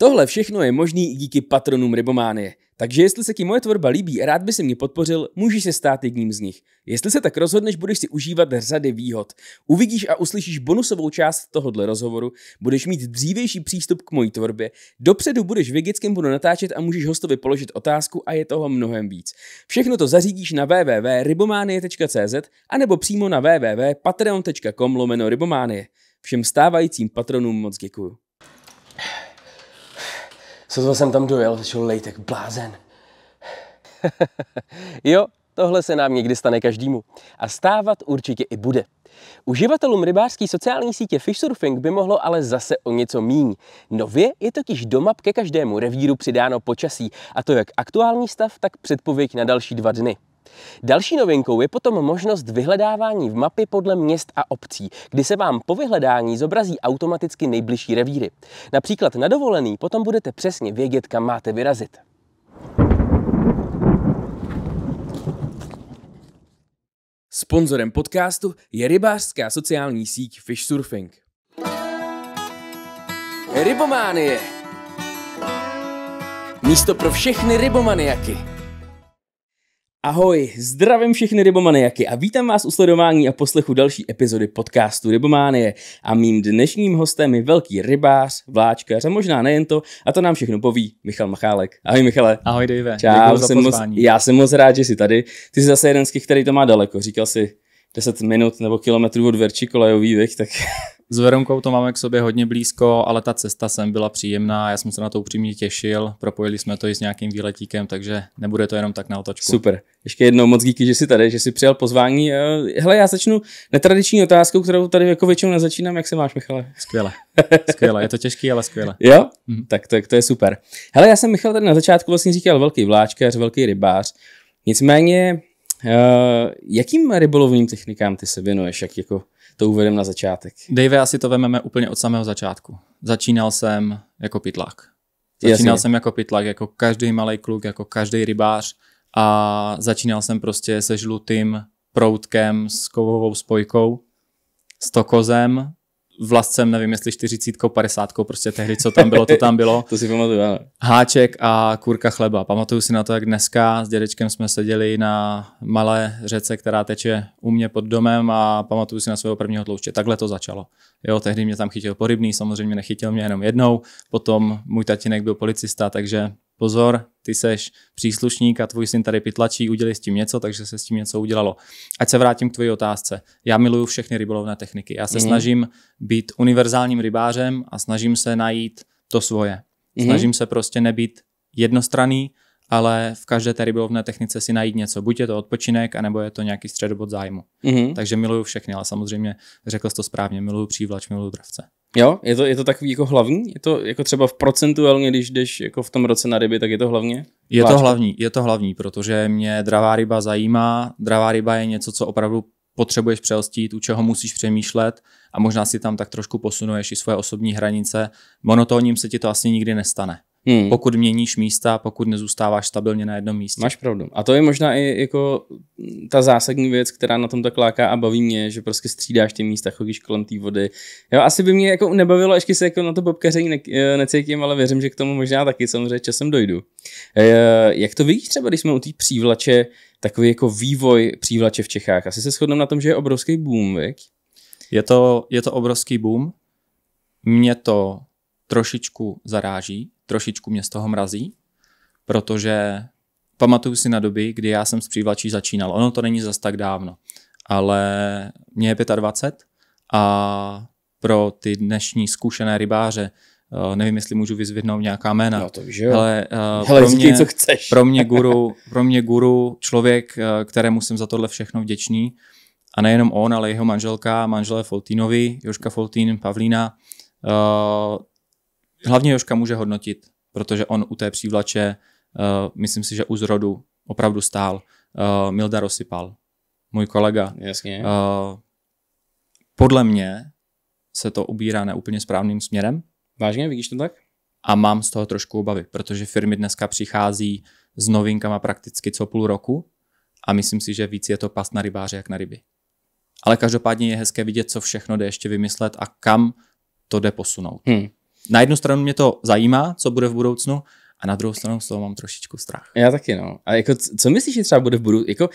Tohle všechno je možný i díky patronům Rybománie. Takže jestli se ti moje tvorba líbí a rád by si mě podpořil, můžeš se stát jedním z nich. Jestli se tak rozhodneš, budeš si užívat řady výhod. Uvidíš a uslyšíš bonusovou část tohohle rozhovoru, budeš mít dřívější přístup k mojí tvorbě, dopředu budeš vědět, kým budu natáčet a můžeš hostovi položit otázku a je toho mnohem víc. Všechno to zařídíš na www.rybomanie.cz nebo přímo na www.patreon.com lomeno rybománie. Všem stávajícím patronům moc děkuju. Sotva jsem tam dojel, lejt jak blázen. jo, tohle se nám někdy stane každému. A stávat určitě i bude. Uživatelům rybářské sociální sítě Fishsurfing by mohlo ale zase o něco míň. Nově je totiž do map ke každému revíru přidáno počasí, a to jak aktuální stav, tak předpověď na další dva dny. Další novinkou je potom možnost vyhledávání v mapy podle měst a obcí, kdy se vám po vyhledání zobrazí automaticky nejbližší revíry. Například na dovolený potom budete přesně vědět, kam máte vyrazit. Sponzorem podcastu je rybářská sociální síť Fish Surfing. Rybománie! Místo pro všechny rybomaniaky! Ahoj, zdravím všechny rybomaniaky a vítám vás u sledování a poslechu další epizody podcastu Rybománie. A mým dnešním hostem je velký rybář, vláčkař a možná nejen to, a to nám všechno poví Michal Machálek. Ahoj Michale. Ahoj Dave, Čau, jsem za moc, Já jsem moc rád, že jsi tady. Ty jsi zase jeden z těch, který to má daleko. Říkal jsi 10 minut nebo kilometrů od Verči kolejový, tak s Veronkou to máme k sobě hodně blízko, ale ta cesta sem byla příjemná, já jsem se na to upřímně těšil, propojili jsme to i s nějakým výletíkem, takže nebude to jenom tak na otočku. Super, ještě jednou moc díky, že jsi tady, že jsi přijal pozvání. Eh, hele, já začnu netradiční otázkou, kterou tady jako většinou nezačínám, jak se máš, Michale? Skvěle, skvěle, je to těžký, ale skvěle. Jo, mhm. tak to, to je super. Hele, já jsem Michal tady na začátku vlastně říkal velký vláčkař, velký rybář, nicméně Uh, jakým rybolovným technikám ty se věnuješ? Jak jako to uvedem na začátek. Dave, asi to vememe úplně od samého začátku. Začínal jsem jako pitlák. Začínal Jasně. jsem jako pitlák, jako každý malý kluk, jako každý rybář a začínal jsem prostě se žlutým proutkem s kovovou spojkou, s tokozem vlastcem, nevím jestli 40, 50, prostě tehdy, co tam bylo, to tam bylo. to si pamatuju, ale. Háček a kurka chleba. Pamatuju si na to, jak dneska s dědečkem jsme seděli na malé řece, která teče u mě pod domem a pamatuju si na svého prvního tlouště. Takhle to začalo. Jo, tehdy mě tam chytil porybný, samozřejmě nechytil mě jenom jednou. Potom můj tatínek byl policista, takže pozor, ty seš příslušník a tvůj syn tady pytlačí, udělej s tím něco, takže se s tím něco udělalo. Ať se vrátím k tvoji otázce. Já miluju všechny rybolovné techniky. Já se mm. snažím být univerzálním rybářem a snažím se najít to svoje. Mm. Snažím se prostě nebýt jednostraný, ale v každé té rybolovné technice si najít něco. Buď je to odpočinek, anebo je to nějaký středobod zájmu. Mm. Takže miluju všechny, ale samozřejmě řekl jsi to správně, miluju přívlač, miluju dravce. Jo, je to, je to takový jako hlavní? Je to jako třeba v procentuálně, když jdeš jako v tom roce na ryby, tak je to hlavně? Je to hlavní, je to hlavní, protože mě dravá ryba zajímá. Dravá ryba je něco, co opravdu potřebuješ přelstít, u čeho musíš přemýšlet a možná si tam tak trošku posunuješ i svoje osobní hranice. Monotónním se ti to asi nikdy nestane. Hmm. Pokud měníš místa, pokud nezůstáváš stabilně na jednom místě. Máš pravdu. A to je možná i jako ta zásadní věc, která na tom tak láká a baví mě, že prostě střídáš ty místa, chodíš kolem té vody. Jo, asi by mě jako nebavilo, ještě se jako na to bobkaření ne- e, necítím, ale věřím, že k tomu možná taky samozřejmě časem dojdu. E, jak to vidíš třeba, když jsme u té přívlače, takový jako vývoj přívlače v Čechách? Asi se shodneme na tom, že je obrovský boom, Je to, je to obrovský boom. Mě to trošičku zaráží, trošičku mě z toho mrazí, protože pamatuju si na doby, kdy já jsem s přívlačí začínal. Ono to není zas tak dávno, ale mě je 25 a pro ty dnešní zkušené rybáře eh, nevím, jestli můžu vyzvednout nějaká jména. No to víš, jo. Ale, uh, eh, Hele, pro mě, co chceš. pro mě guru, pro mě guru člověk, eh, kterému jsem za tohle všechno vděčný. A nejenom on, ale jeho manželka, manželé Foltínovi, Joška Foltín, Pavlína. Uh, Hlavně Joška může hodnotit, protože on u té přívlače, uh, myslím si, že u zrodu opravdu stál. Uh, Milda Rosypal, můj kolega. Jasně. Uh, podle mě se to ubírá neúplně správným směrem. Vážně, vidíš to tak? A mám z toho trošku obavy, protože firmy dneska přichází s novinkama prakticky co půl roku a myslím si, že víc je to past na rybáře jak na ryby. Ale každopádně je hezké vidět, co všechno jde ještě vymyslet a kam to jde posunout. Hmm na jednu stranu mě to zajímá, co bude v budoucnu, a na druhou stranu z toho mám trošičku strach. Já taky, no. A jako, co myslíš, že třeba bude v budoucnu? Jako,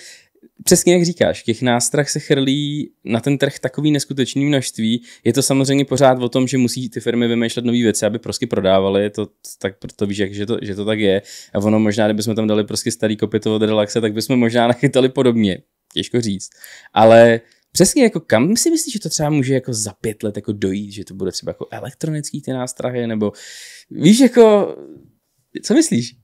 přesně jak říkáš, těch nástrah se chrlí na ten trh takový neskutečný množství. Je to samozřejmě pořád o tom, že musí ty firmy vymýšlet nové věci, aby prostě prodávaly, to, tak proto víš, jak, že, to, že to tak je. A ono možná, kdybychom tam dali prostě starý kopyto toho relaxe, tak bychom možná nachytali podobně. Těžko říct. Ale Přesně jako kam si myslíš, že to třeba může jako za pět let jako dojít, že to bude třeba jako elektronický ty nástrahy, nebo víš jako, co myslíš?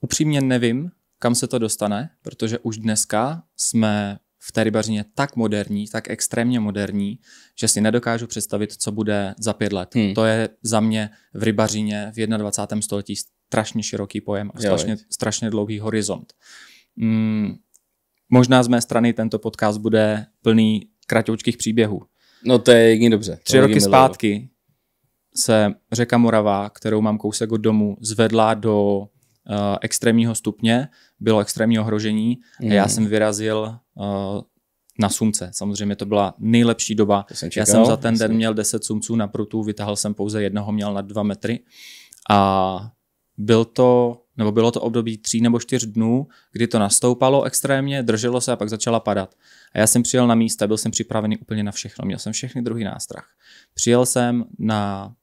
Upřímně nevím, kam se to dostane, protože už dneska jsme v té rybařině tak moderní, tak extrémně moderní, že si nedokážu představit, co bude za pět let. Hmm. To je za mě v rybařině v 21. století strašně široký pojem a strašně, strašně dlouhý horizont. Mm, Možná z mé strany tento podcast bude plný kratoučkých příběhů. No to je jedině dobře. Tři roky milovo. zpátky se řeka Morava, kterou mám kousek od domu, zvedla do uh, extrémního stupně, bylo extrémní ohrožení mm. a já hmm. jsem vyrazil uh, na sumce. Samozřejmě to byla nejlepší doba. jsem čekal, já jsem za ten jasný. den měl 10 sumců na prutu, vytahal jsem pouze jednoho, měl na 2 metry a byl to nebo bylo to období tří nebo čtyř dnů, kdy to nastoupalo extrémně, drželo se a pak začala padat. A já jsem přijel na místa, byl jsem připravený úplně na všechno, měl jsem všechny druhý nástrah. Přijel jsem na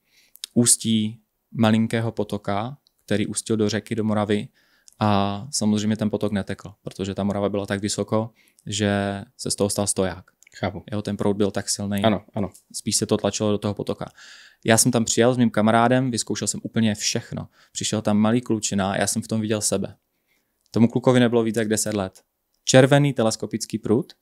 ústí malinkého potoka, který ústil do řeky, do Moravy a samozřejmě ten potok netekl, protože ta Morava byla tak vysoko, že se z toho stal stoják. Chápu. Jeho ten proud byl tak silný. Ano, ano. Spíš se to tlačilo do toho potoka. Já jsem tam přijel s mým kamarádem, vyzkoušel jsem úplně všechno. Přišel tam malý klučina a já jsem v tom viděl sebe. Tomu klukovi nebylo více jak 10 let. Červený teleskopický prut,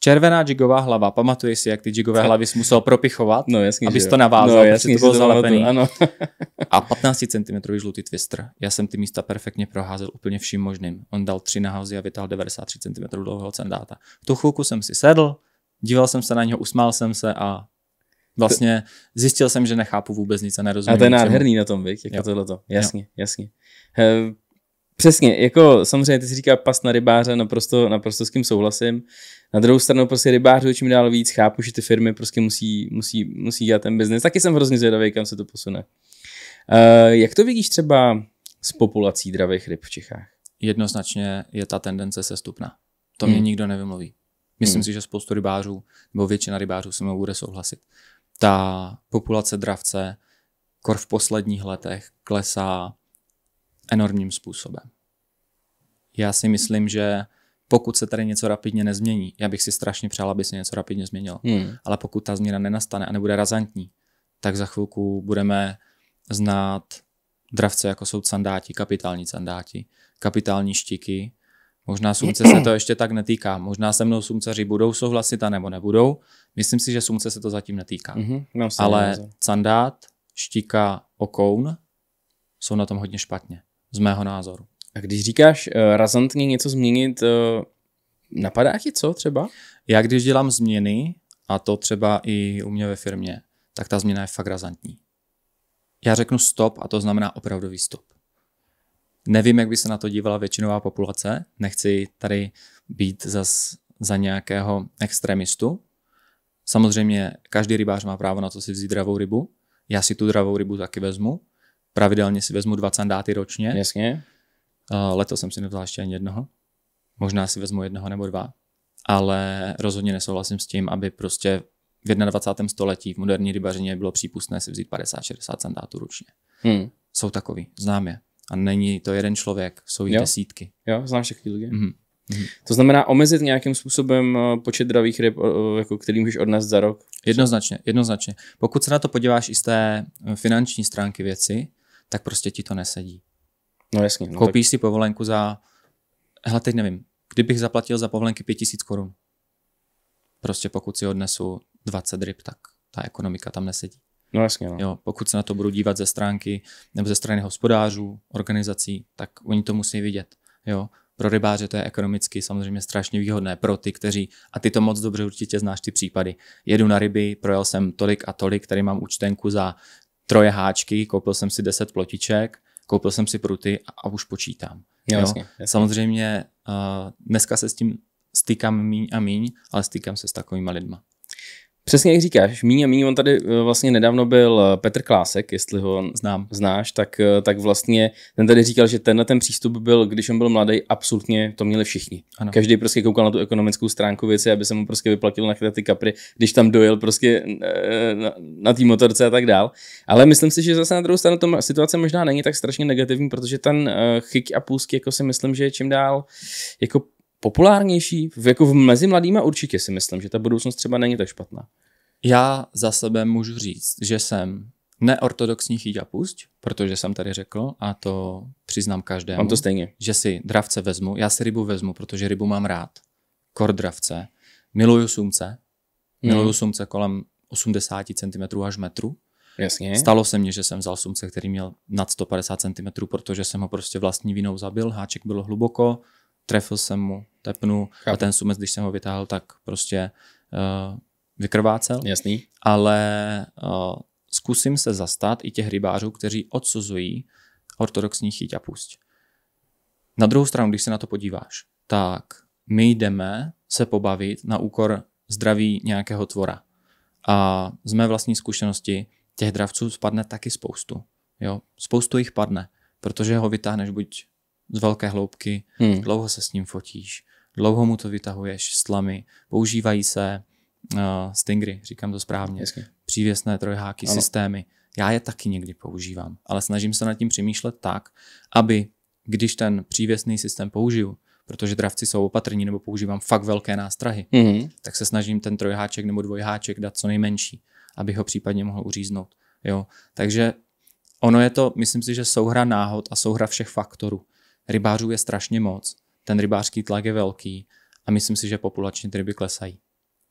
červená jigová hlava. Pamatuješ si, jak ty jigové hlavy jsi musel propichovat, no, jasný, abys to navázal, no, jasný, to bylo zalepený. Ano. a 15 cm žlutý twister. Já jsem ty místa perfektně proházel úplně vším možným. On dal tři nahazy a vytáhl 93 cm dlouhého cendáta. V tu chvilku jsem si sedl, díval jsem se na něho, usmál jsem se a vlastně zjistil jsem, že nechápu vůbec nic a nerozumím. A to je nádherný na tom, viď? Jako jo. tohleto. Jasně, jo. jasně. He, přesně, jako samozřejmě ty si říká pas na rybáře, naprosto, naprosto s tím souhlasím. Na druhou stranu prostě rybářů čím dál víc chápu, že ty firmy prostě musí, musí, musí dělat ten biznes. Taky jsem hrozně zvědavý, kam se to posune. Eh, jak to vidíš třeba s populací dravých ryb v Čechách? Jednoznačně je ta tendence sestupná. To mě hmm. nikdo nevymluví. Myslím hmm. si, že spoustu rybářů, nebo většina rybářů se mnou bude souhlasit ta populace dravce kor v posledních letech klesá enormním způsobem. Já si myslím, že pokud se tady něco rapidně nezmění, já bych si strašně přál, aby se něco rapidně změnilo, hmm. ale pokud ta změna nenastane a nebude razantní, tak za chvilku budeme znát dravce, jako jsou candáti, kapitální candáti, kapitální štiky, Možná sumce se to ještě tak netýká. Možná se mnou sumcaři budou souhlasit a nebo nebudou. Myslím si, že sumce se to zatím netýká. Mm-hmm, no, Ale nevazem. candát, štika, okoun jsou na tom hodně špatně, z mého názoru. A když říkáš uh, razantně něco změnit, uh, napadá ti co třeba? Já když dělám změny, a to třeba i u mě ve firmě, tak ta změna je fakt razantní. Já řeknu stop a to znamená opravdový stop. Nevím, jak by se na to dívala většinová populace, nechci tady být zas za nějakého extremistu. Samozřejmě každý rybář má právo na to si vzít dravou rybu. Já si tu dravou rybu taky vezmu. Pravidelně si vezmu dva candáty ročně. Jasně. Eh, letos jsem si nevzal ještě ani jednoho. Možná si vezmu jednoho nebo dva. Ale rozhodně nesouhlasím s tím, aby prostě v 21. století v moderní rybařině bylo přípustné si vzít 50-60 sandátů ručně. Hmm. Jsou takový, znám je. A není to jeden člověk, jsou jich jo? desítky. Jo, znáš všechny lidi. Mm-hmm. To znamená omezit nějakým způsobem eh, počet dravých ryb, eh, eh, jako který můžeš odnést za rok? Jednoznačně, jednoznačně. Pokud se na to podíváš i z té finanční stránky věci, tak prostě ti to nesedí. No jasně. No Koupíš tak... si povolenku za, hele teď nevím, kdybych zaplatil za povolenky 5000 korun, prostě pokud si odnesu 20 ryb, tak ta ekonomika tam nesedí. No jasně. No. Jo, pokud se na to budou dívat ze stránky nebo ze strany hospodářů, organizací, tak oni to musí vidět. Jo. Pro rybáře to je ekonomicky samozřejmě strašně výhodné. Pro ty, kteří, a ty to moc dobře určitě znáš ty případy, jedu na ryby, projel jsem tolik a tolik, tady mám účtenku za troje háčky, koupil jsem si deset plotiček, koupil jsem si pruty a, a už počítám. Jo, jo? Jasně, jasně. Samozřejmě uh, dneska se s tím stýkám míň a míň, ale stýkám se s takovými lidma. Přesně jak říkáš, míň a míň, on tady eh, vlastně nedávno byl eh, Petr Klásek, jestli ho Znám. znáš, tak, eh, tak vlastně ten tady říkal, že tenhle ten přístup byl, když on byl mladý, absolutně to měli všichni. Ano. Každý prostě koukal na tu ekonomickou stránku věci, aby se mu prostě vyplatil na ty kapry, když tam dojel prostě na, na té motorce a tak dál. Ale myslím si, že zase na druhou stranu to situace možná není tak strašně negativní, protože ten chyť a půzky, jako si myslím, že je čím dál jako populárnější? Jako v mezi mladýma určitě si myslím, že ta budoucnost třeba není tak špatná. Já za sebe můžu říct, že jsem neortodoxní pusť, protože jsem tady řekl a to přiznám každému. Mám to stejně. Že si dravce vezmu, já si rybu vezmu, protože rybu mám rád. Kor dravce. Miluju sumce. Hmm. Miluju hmm. sumce kolem 80 cm až metru. Jasně. Stalo se mně, že jsem vzal sumce, který měl nad 150 cm, protože jsem ho prostě vlastní vinou zabil, háček bylo hluboko, trefil jsem mu tepnu Chápu. a ten sumec, když jsem ho vytáhl, tak prostě uh, vykrvácel. Jasný. Ale uh, zkusím se zastat i těch rybářů, kteří odsuzují ortodoxní chyť a pusť. Na druhou stranu, když se na to podíváš, tak my jdeme se pobavit na úkor zdraví nějakého tvora. A z mé vlastní zkušenosti těch dravců spadne taky spoustu. Jo? Spoustu jich padne, protože ho vytáhneš buď z velké hloubky, hmm. dlouho se s ním fotíš, dlouho mu to vytahuješ, slamy, používají se uh, stingry, říkám to správně, Jasně. přívěsné trojháky, ano. systémy. Já je taky někdy používám, ale snažím se nad tím přemýšlet tak, aby když ten přívěsný systém použiju, protože dravci jsou opatrní nebo používám fakt velké nástrahy, mm-hmm. tak se snažím ten trojháček nebo dvojháček dát co nejmenší, aby ho případně mohl uříznout. Jo? Takže ono je to, myslím si, že souhra náhod a souhra všech faktorů. Rybářů je strašně moc ten rybářský tlak je velký a myslím si, že populačně ty ryby klesají.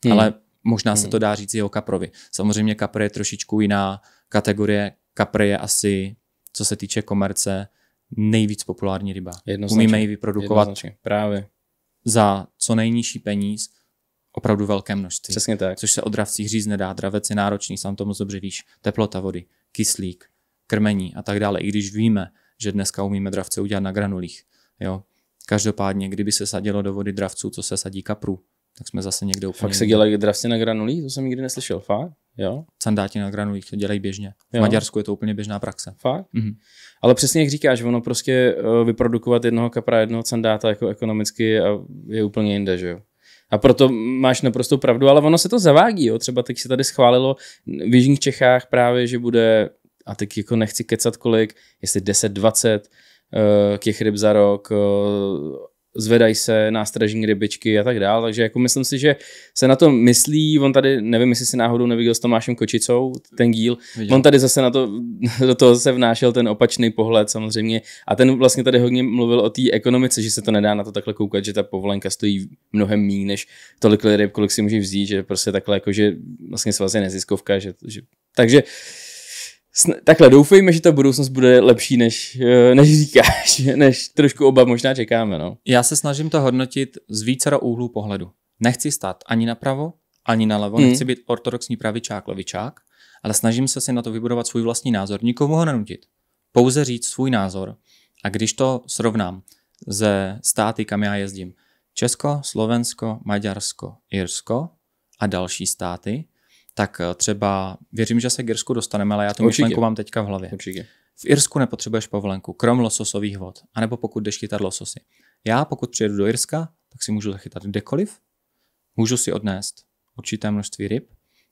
Hmm. Ale možná hmm. se to dá říct i o kaprovi. Samozřejmě kapr je trošičku jiná kategorie. Kapr je asi, co se týče komerce, nejvíc populární ryba. Umíme ji vyprodukovat právě za co nejnižší peníz opravdu velké množství. Přesně tak. Což se o dravcích říct nedá. Dravec je náročný, sám to moc dobře víš. Teplota vody, kyslík, krmení a tak dále. I když víme, že dneska umíme dravce udělat na granulích. Jo? Každopádně, kdyby se sadilo do vody dravců, co se sadí kapru, tak jsme zase někde úplně... Fakt se dělají dravci na granulích? To jsem nikdy neslyšel, fakt? Jo? Sandáti na granulích to dělají běžně. V jo. Maďarsku je to úplně běžná praxe. Fakt? Mhm. Ale přesně jak říkáš, ono prostě eh, vyprodukovat jednoho kapra, jednoho sandáta jako ekonomicky je úplně jinde, že jo? A proto máš naprosto pravdu, ale ono se to zavádí. Jo? Třeba teď se tady schválilo v Jižních Čechách právě, že bude, a teď jako nechci kecat kolik, jestli 10, 20 těch eh, ryb za rok, eh, zvedají se nástražní rybičky a tak dále, takže jako myslím si, že se na to myslí, on tady, nevím, jestli si náhodou neviděl s Tomášem Kočicou ten díl, Viděl. on tady zase na to, do toho se vnášel ten opačný pohled samozřejmě a ten vlastně tady hodně mluvil o té ekonomice, že se to nedá na to takhle koukat, že ta povolenka stojí mnohem méně než tolik ryb, kolik si může vzít, že prostě takhle jako, že vlastně svaz je neziskovka, že, že takže Takhle, doufejme, že ta budoucnost bude lepší, než, eh, než říkáš, než trošku oba možná čekáme. No. Já se snažím to hodnotit z vícero úhlů pohledu. Nechci stát ani napravo, ani nalevo, hmm. nechci být ortodoxní pravičák, levičák, ale snažím se si na to vybudovat svůj vlastní názor, nikomu ho nenutit. Pouze říct svůj názor. A když to srovnám ze státy, kam já jezdím, Česko, Slovensko, Maďarsko, Irsko a další státy, tak eh, třeba věřím, že se k Irsku dostaneme, ale já tu myšlenku mám teďka v hlavě. Určitě. V Irsku nepotřebuješ povolenku, krom lososových vod, anebo pokud jdeš chytat lososy. Já, pokud přijedu do Irska, tak si můžu zachytat kdekoliv, můžu si odnést určité množství ryb.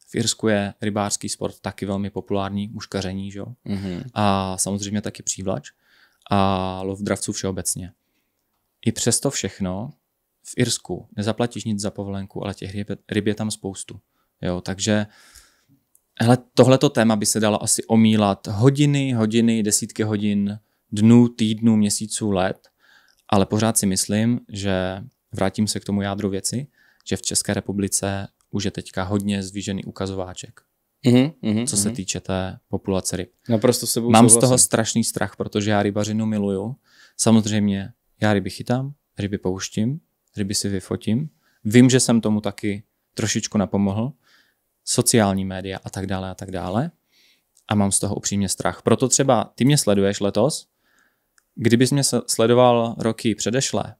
V Irsku je rybářský sport taky velmi populární, muškaření, že? Mm-hmm. a samozřejmě taky přívlač a lov dravců všeobecně. I přesto všechno v Irsku nezaplatíš nic za povolenku, ale těch ryb, ryb je tam spoustu. Jo, takže hele, tohleto téma by se dalo asi omílat hodiny, hodiny, desítky hodin, dnů, týdnů, měsíců, let, ale pořád si myslím, že vrátím se k tomu jádru věci, že v České republice už je teďka hodně zvýžený ukazováček. Mm-hmm, mm-hmm, co se mhm. týče té populace ryb. Naprosto se Mám z toho strašný strach, protože já rybařinu miluju. Samozřejmě já ryby chytám, ryby pouštím, ryby si vyfotím. Vím, že jsem tomu taky trošičku napomohl, sociální média a tak dále a tak dále. A mám z toho upřímně strach. Proto třeba ty mě sleduješ letos. Kdybys mě sledoval roky předešlé,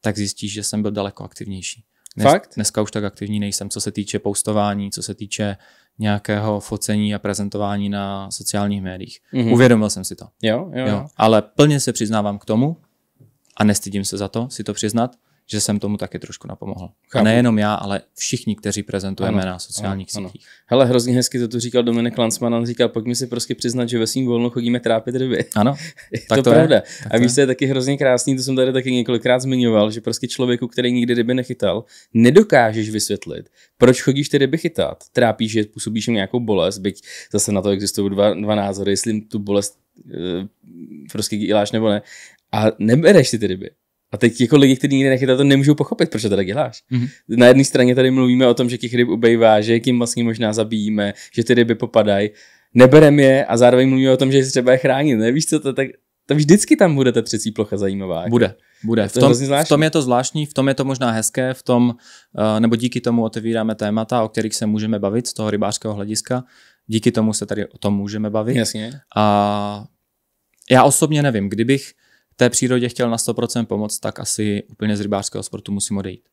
tak zjistíš, že jsem byl daleko aktivnější. Dnes, Fakt? Dneska už tak aktivní nejsem, co se týče postování, co se týče nějakého focení a prezentování na sociálních médiích. Mm-hmm. Uvědomil jsem si to. Jo, jo, jo. jo. Ale plně se přiznávám k tomu a nestydím se za to si to přiznat, že jsem tomu taky trošku napomohl. A nejenom já, ale všichni, kteří prezentujeme ano, na sociálních ano, sítích. Ano. Hele, hrozně hezky to tu říkal Dominik Lansman, on říkal, pojďme si prostě přiznat, že ve svým volnu chodíme trápit ryby. Ano, je tak to, to je. pravda. Tak a víš, to je taky hrozně krásný, to jsem tady taky několikrát zmiňoval, že prostě člověku, který nikdy ryby nechytal, nedokážeš vysvětlit, proč chodíš ty ryby chytat. Trápíš, že působíš jim nějakou bolest, byť zase na to existují dva, dva názory, jestli tu bolest eh, prostě děláš nebo ne. A nebereš si ty ryby. A teď jako lidi, kteří nikdy nechytali, to nemůžou pochopit, proč to tak děláš. Mm-hmm. Na jedné straně tady mluvíme o tom, že těch ryb ubejvá, že jim vlastně možná zabijíme, že ty ryby popadají. Nebereme je a zároveň mluvíme o tom, že je třeba je chránit. Nevíš, co to tak, to vždycky tam bude ta třecí plocha zajímavá. Jako. Bude, bude. V tom, v tom je to zvláštní, v tom je to možná hezké, v tom, eh, nebo díky tomu otevíráme témata, o kterých se můžeme bavit z toho rybářského hlediska. Díky tomu se tady o tom můžeme bavit. Jasně. A já osobně nevím, kdybych té přírodě chtěl na 100% pomoct, tak asi úplně z rybářského sportu musím odejít.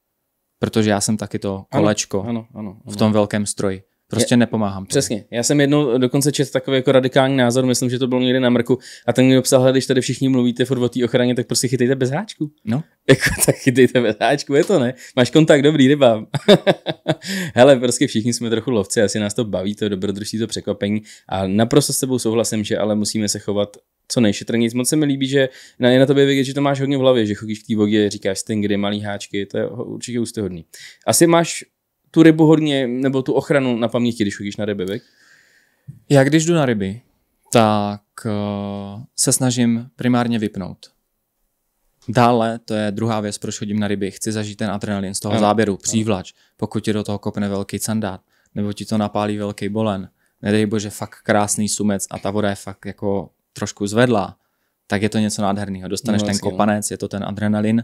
Protože já jsem taky to kolečko ano, ano, ano, ano. v tom velkém stroji. Prostě nepomáhám. Tomu. Přesně. Já jsem jednou dokonce četl takový jako radikální názor, myslím, že to bylo někde na mrku. A ten mi psal, když tady všichni mluvíte furt o té ochraně, tak prostě chytejte bez háčku. No. Jako, tak chytejte bez háčku, je to ne? Máš kontakt, dobrý, ryba. Hele, prostě všichni jsme trochu lovci, asi nás to baví, to dobrodružství, to překvapení. A naprosto s tebou souhlasím, že ale musíme se chovat co nejšetrnější. Moc se mi líbí, že na, je na tobě vědět, že to máš hodně v hlavě, že chodíš k té vodě, říkáš stingry, malý háčky, to je určitě ústyhodný. Asi máš tu rybu hodně, nebo tu ochranu na paměti, když chodíš na ryby, vek? Já když jdu na ryby, tak uh, se snažím primárně vypnout. Dále, to je druhá věc, proč chodím na ryby, chci zažít ten adrenalin z toho ano. záběru, přívlač, pokud ti do toho kopne velký sandát, nebo ti to napálí velký bolen, nedej bože fakt krásný sumec a ta voda je fakt jako trošku zvedla, tak je to něco nádherného. Dostaneš no, ten no. kopanec, je to ten adrenalin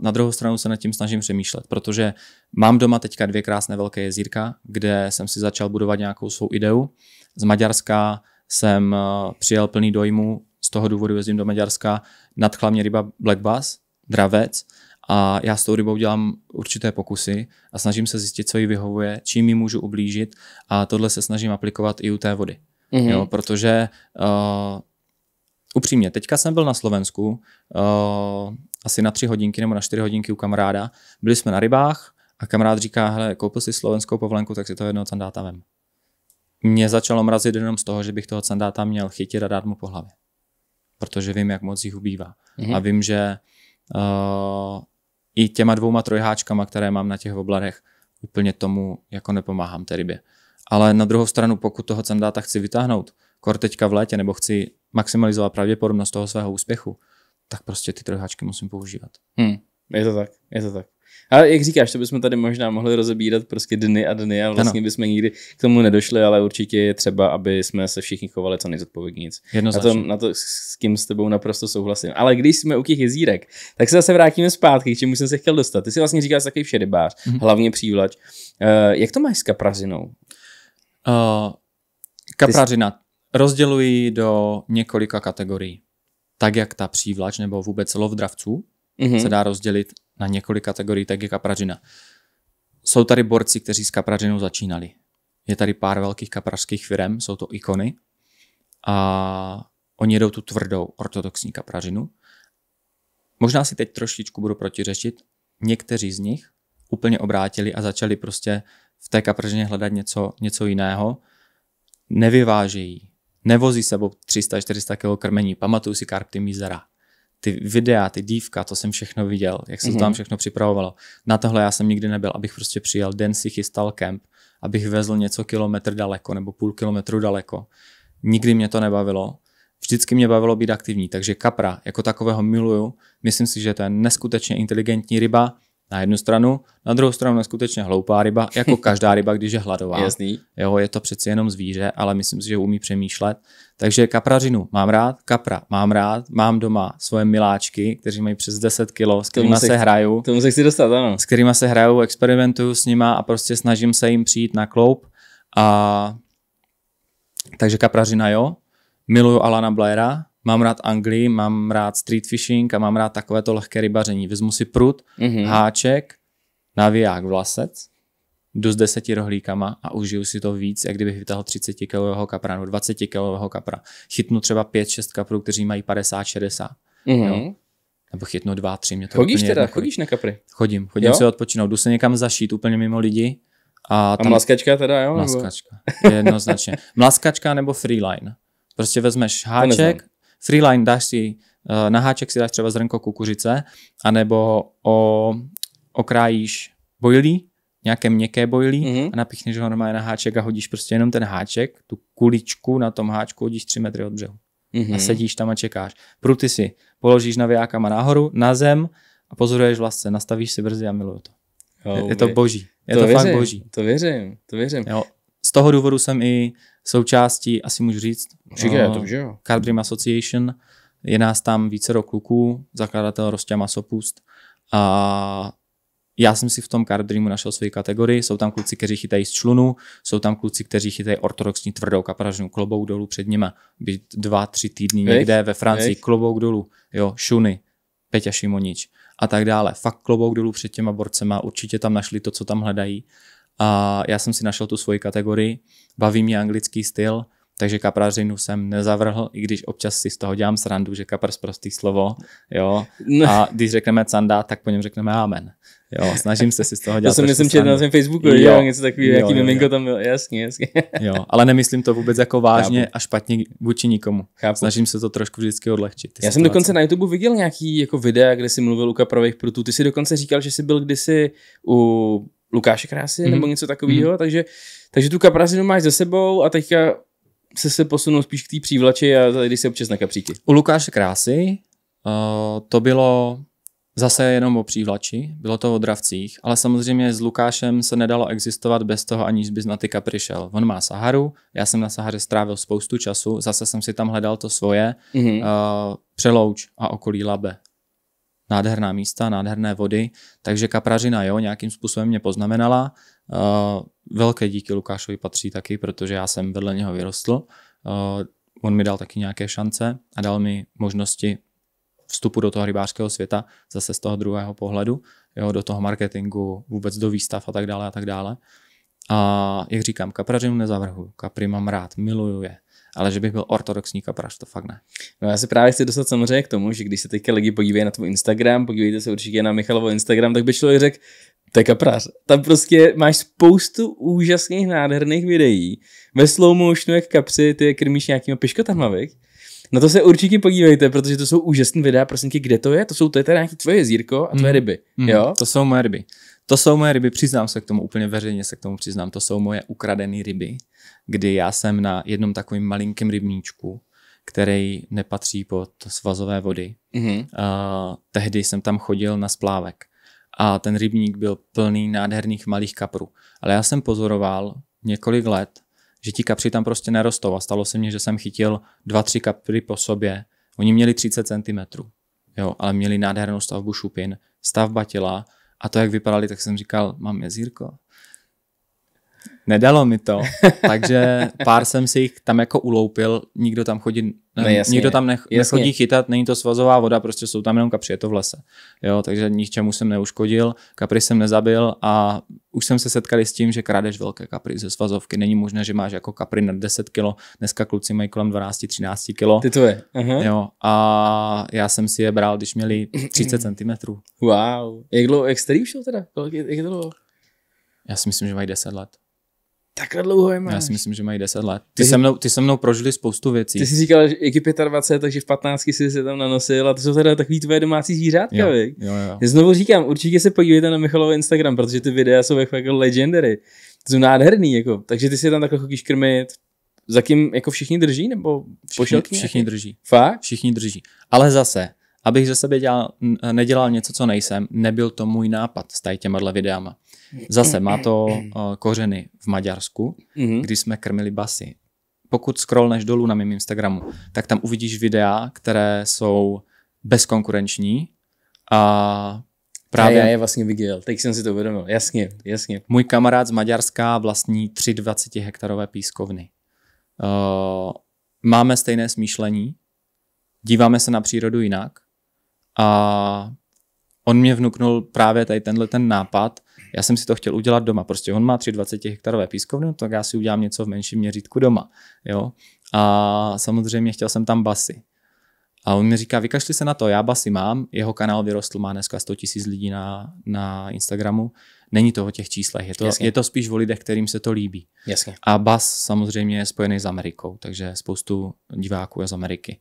na druhou stranu se nad tím snažím přemýšlet, protože mám doma teďka dvě krásné velké jezírka, kde jsem si začal budovat nějakou svou ideu. Z Maďarska jsem eh, přijel plný dojmu, z toho důvodu jezdím do Maďarska, nadchla mě ryba black bass, dravec a já s tou rybou dělám určité pokusy a snažím se zjistit, co jí vyhovuje, čím ji můžu ublížit a tohle se snažím aplikovat i u té vody. Mm-hmm. Jo, protože uh, upřímně, teďka jsem byl na Slovensku, uh, asi na tři hodinky nebo na čtyři hodinky u kamaráda. Byli jsme na rybách a kamarád říká, hele, koupil si slovenskou povolenku, tak si to jednoho candáta vem. Mě začalo mrazit jenom z toho, že bych toho candáta měl chytit a dát mu po hlavě. Protože vím, jak moc jich ubývá. Mhm. A vím, že uh, i těma dvouma trojháčkama, které mám na těch obladech, úplně tomu jako nepomáhám té rybě. Ale na druhou stranu, pokud toho candáta chci vytáhnout, kor teďka v létě, nebo chci maximalizovat pravděpodobnost toho svého úspěchu, tak prostě ty trojháčky musím používat. Hmm, je to tak, je to tak. Ale jak říkáš, to bychom tady možná mohli rozebírat prostě dny a dny a vlastně ano. bychom nikdy k tomu nedošli, ale určitě je třeba, aby jsme se všichni chovali co nejzodpovědnějíc. Na, to, na to s kým s tebou naprosto souhlasím. Ale když jsme u těch jezírek, tak se zase vrátíme zpátky, k čemu jsem se chtěl dostat. Ty si vlastně říkáš takový všedybář, mm-hmm. hlavně přívlač. Uh, jak to máš s kaprazinou? Uh, eh, kaprařina jsi... rozděluji do několika kategorií tak jak ta přívlač nebo vůbec lov dravců mm-hmm. se dá rozdělit na několik kategorií, tak je kapražina. Jsou tady borci, kteří s kapražinou začínali. Je tady pár velkých kapražských firm, jsou to ikony. A oni jedou tu tvrdou ortodoxní kapražinu. Možná si teď trošičku budu protiřešit. Někteří z nich úplně obrátili a začali prostě v té kapražině hledat něco, něco jiného. Nevyvážejí nevozí sebou 300-400 kg krmení, pamatuju si karpty mízera. Ty videa, ty dívka, to jsem všechno viděl, jak se mm-hmm. to mhm. tam všechno připravovalo. Na tohle já jsem nikdy nebyl, abych prostě přijel, den si chystal kemp, abych vezl něco kilometr daleko nebo půl kilometru daleko. Nikdy mě to nebavilo. Vždycky mě bavilo být aktivní, takže kapra jako takového miluju. Myslím si, že to je neskutečně inteligentní ryba, na jednu stranu, na druhou stranu neskutečně hloupá ryba, jako každá ryba, když je hladová. Jasný. Jo, je to přeci jenom zvíře, ale myslím si, že umí přemýšlet. Takže kaprařinu mám rád, kapra mám rád, mám doma svoje miláčky, kteří mají přes 10 kilo, s kterými se, se hraju. Tomu se chci dostat, ano. S kterými se hraju, experimentuju s nima a prostě snažím se jim přijít na kloup. A... Takže kaprařina jo. Miluju Alana Blaira, mám rád Anglii, mám rád street fishing a mám rád takovéto lehké rybaření. Vezmu si prut, mm-hmm. háček, naviják vlasec, jdu s deseti rohlíkama a užiju si to víc, jak kdybych vytáhl 30 kilového kapra nebo 20 kilového kapra. Chytnu třeba 5-6 kaprů, kteří mají 50-60. Mm-hmm. Nebo chytnu dva, tři. Mě to chodíš teda, chodíš na kapry? Chodím, chodím jo? si odpočinout, jdu se někam zašít úplně mimo lidi. A, tam... a mlaskačka teda, jo? Mlaskačka, jednoznačně. mlaskačka nebo freeline. Prostě vezmeš háček, three line dáš si, eh, na háček si dáš třeba zrnko kukuřice, anebo o, okrájíš bojlí, nějaké měkké bojlí mm-hmm. a napichneš ho normálně na háček a hodíš prostě jenom ten háček, tu kuličku na tom háčku hodíš 3 metry od břehu. Mm-hmm. A mhm. sedíš tam a čekáš. Pruty si položíš vyjákama nahoru, na zem a pozoruješ vlastně, nastavíš si brzy a miluju to. Jo, je, je to boží. Je to, to věřím, fakt boží. To věřím, to věřím. Jo, z toho důvodu jsem i součástí, asi můžu říct, Určitě, uh, to že jo. Card Dream Association, je nás tam vícero kluků, zakladatel Rostě Masopust a já jsem si v tom Card Dreamu našel svoji kategorii. Jsou tam kluci, kteří chytají z člunu, jsou tam kluci, kteří chytají ortodoxní tvrdou kapražnou klobouk dolů před nimi, Být dva, tři týdny někde ve Francii, klobouk dolů, jo, šuny, Peťa Šimonič a tak dále. Fakt klobouk dolů před těma borcema, určitě tam našli to, co tam hledají. A já jsem si našel tu svoji kategorii baví mě anglický styl, takže kaprařinu jsem nezavrhl, i když občas si z toho dělám srandu, že kapr prostý slovo, jo. No. A když řekneme canda, tak po něm řekneme amen. Jo, snažím se si z toho dělat. To jsem myslím, že na svém Facebooku, jo, jo, něco takového, jaký miminko tam bylo, jasně, jasně. Jo, ale nemyslím to vůbec jako vážně Chápu. a špatně vůči nikomu. Chápu. Snažím se to trošku vždycky odlehčit. Já situace. jsem dokonce na YouTube viděl nějaký jako videa, kde si mluvil u kaprových prutů. Ty si dokonce říkal, že jsi byl kdysi u Lukáše Krásy mm-hmm. nebo něco takového, mm-hmm. takže, takže tu kaprazinu máš za sebou a teďka se se posunul spíš k té přívlači a tady si občas na kapříky. U Lukáše Krásy uh, to bylo zase jenom o přívlači, bylo to o dravcích, ale samozřejmě s Lukášem se nedalo existovat bez toho, aniž bys na ty kapry šel. On má Saharu, já jsem na Sahare strávil spoustu času, zase jsem si tam hledal to svoje, mm-hmm. uh, Přelouč a okolí Labe nádherná místa, nádherné vody, takže kaprařina, jo, nějakým způsobem mě poznamenala. Eh, velké díky Lukášovi patří taky, protože já jsem vedle něho vyrostl. Eh, on mi dal taky nějaké šance a dal mi možnosti vstupu do toho rybářského světa zase z toho druhého pohledu, jo, do toho marketingu, vůbec do výstav a tak dále a tak dále. A jak říkám, kaprařinu nezavrhuju, kapry mám rád, miluju je ale že bych byl ortodoxní kaprař, to fakt ne. No já se právě chci dostat samozřejmě k tomu, že když se teďka lidi podívají na tvůj Instagram, podívejte se určitě na Michalovo Instagram, tak by člověk řekl, to je kaprař. Tam prostě máš spoustu úžasných, nádherných videí. Ve slow motionu, jak kapři, ty je krmíš nějakýma piškotama, vík? Na to se určitě podívejte, protože to jsou úžasné videa, prosím tě, kde to je? To jsou to je teda nějaké tvoje zírko a tvoje mhm. ryby, mm, jo? to jsou moje ryby. To jsou moje ryby, přiznám se k tomu úplně veřejně se k tomu přiznám, to jsou moje ukradené ryby kdy já jsem na jednom takovým malinkém rybníčku, který nepatří pod svazové vody. Mm-hmm. A, tehdy jsem tam chodil na splávek a ten rybník byl plný nádherných malých kaprů. Ale já jsem pozoroval několik let, že ti kapři tam prostě nerostou a stalo se mně, že jsem chytil dva, tři kapry po sobě. Oni měli 30 cm, jo, ale měli nádhernou stavbu šupin, stavba těla a to, jak vypadali, tak jsem říkal, mám jezírko, Nedalo mi to, takže pár jsem si jich tam jako uloupil, nikdo tam chodí, ne, no jasně, nikdo tam nech, nechodí chytat, není to svazová voda, prostě jsou tam jenom kapři, je to v lese. Jo, takže ničemu jsem neuškodil, kapry jsem nezabil a už jsem se setkal s tím, že krádeš velké kapry ze svazovky. Není možné, že máš jako kapry na 10 kilo, Dneska kluci mají kolem 12-13 kilo. Ty to je. Aha. Jo, a já jsem si je bral, když měli 30 cm. Wow. Jak dlouho, jak starý už teda? Jak, jak dlouho? Já si myslím, že mají 10 let. Takhle dlouho je máš. Já si myslím, že mají 10 let. Ty, Takže... se mnou, ty se mnou prožili spoustu věcí. Ty jsi říkal, že jak je 25, takže v 15 jsi se tam nanosil a to jsou teda takový tvoje domácí zvířátka, jo, jo, jo. Znovu říkám, určitě se podívejte na Michalova Instagram, protože ty videa jsou jako, jako legendary. To jsou nádherný, jako. Takže ty si tam takhle chodíš krmit. Za kým jako všichni drží, nebo všichni, všichni drží. Fakt? Všichni drží. Ale zase, abych ze sebe dělal, nedělal něco, co nejsem, nebyl to můj nápad s tady těma videama. Zase má to mm-hmm. eh, kořeny v Maďarsku, mm-hmm. kdy jsme krmili basy. Pokud scrollneš dolů na mém Instagramu, tak tam uvidíš videa, které jsou bezkonkurenční a Právě. A já je vlastně viděl, teď jsem si to uvědomil. Jasně, jasně. Můj kamarád z Maďarska vlastní 320 hektarové pískovny. Uh, máme stejné smýšlení, díváme se na přírodu jinak, a on mě vnuknul právě tady tenhle ten nápad. Já jsem si to chtěl udělat doma. Prostě on má 320 hektarové pískovny, no tak já si udělám něco v menším měřítku doma. Jo? A samozřejmě chtěl jsem tam basy. A on mi říká, vykašli se na to, já basy mám, jeho kanál vyrostl, má dneska 100 000 lidí na, na Instagramu. Není to o těch číslech, je to, je to spíš o lidech, kterým se to líbí. Jasně. A bas samozřejmě je spojený s Amerikou, takže spoustu diváků je z Ameriky.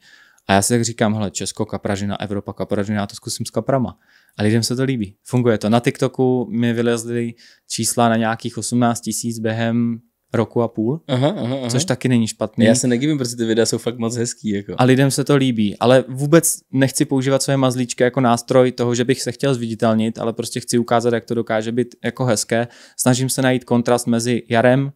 A já si tak říkám, hele, Česko, kapražina, Evropa, kapražina, já to zkusím s kaprama. A lidem se to líbí. Funguje to. Na TikToku mi vylezly čísla na nějakých 18 tisíc během roku a půl, aha, aha, aha. což taky není špatný. Já se nedivím, protože ty videa jsou fakt moc hezký. Jako. A lidem se to líbí, ale vůbec nechci používat své mazlíčky jako nástroj toho, že bych se chtěl zviditelnit, ale prostě chci ukázat, jak to dokáže být jako hezké. Snažím se najít kontrast mezi jarem,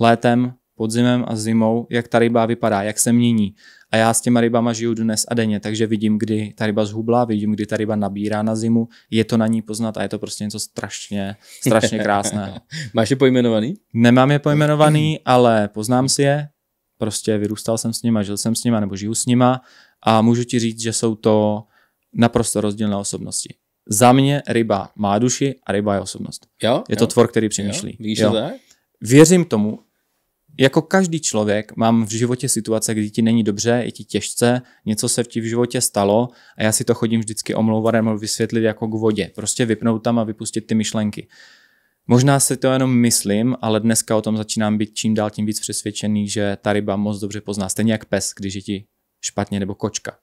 létem, podzimem a zimou, jak ta ryba vypadá, jak se mění. A já s těma rybama žiju dnes a denně, takže vidím, kdy ta ryba zhubla, vidím, kdy ta ryba nabírá na zimu, je to na ní poznat a je to prostě něco strašně, strašně krásného. Máš je pojmenovaný? Nemám je pojmenovaný, ale poznám si je, prostě vyrůstal jsem s nima, žil jsem s nima nebo žiju s nima a můžu ti říct, že jsou to naprosto rozdílné osobnosti. Za mě ryba má duši a ryba je osobnost. Jo? Je jo? to tvor, který přemýšlí. Jo? Víš jo. Věřím tomu, jako každý člověk mám v životě situace, kdy ti není dobře, je ti těžce, něco se v ti v životě stalo a já si to chodím vždycky omlouvat nebo vysvětlit jako k vodě. Prostě vypnout tam a vypustit ty myšlenky. Možná si to jenom myslím, ale dneska o tom začínám být čím dál tím víc přesvědčený, že ta ryba moc dobře pozná. Stejně jak pes, když je ti špatně nebo kočka.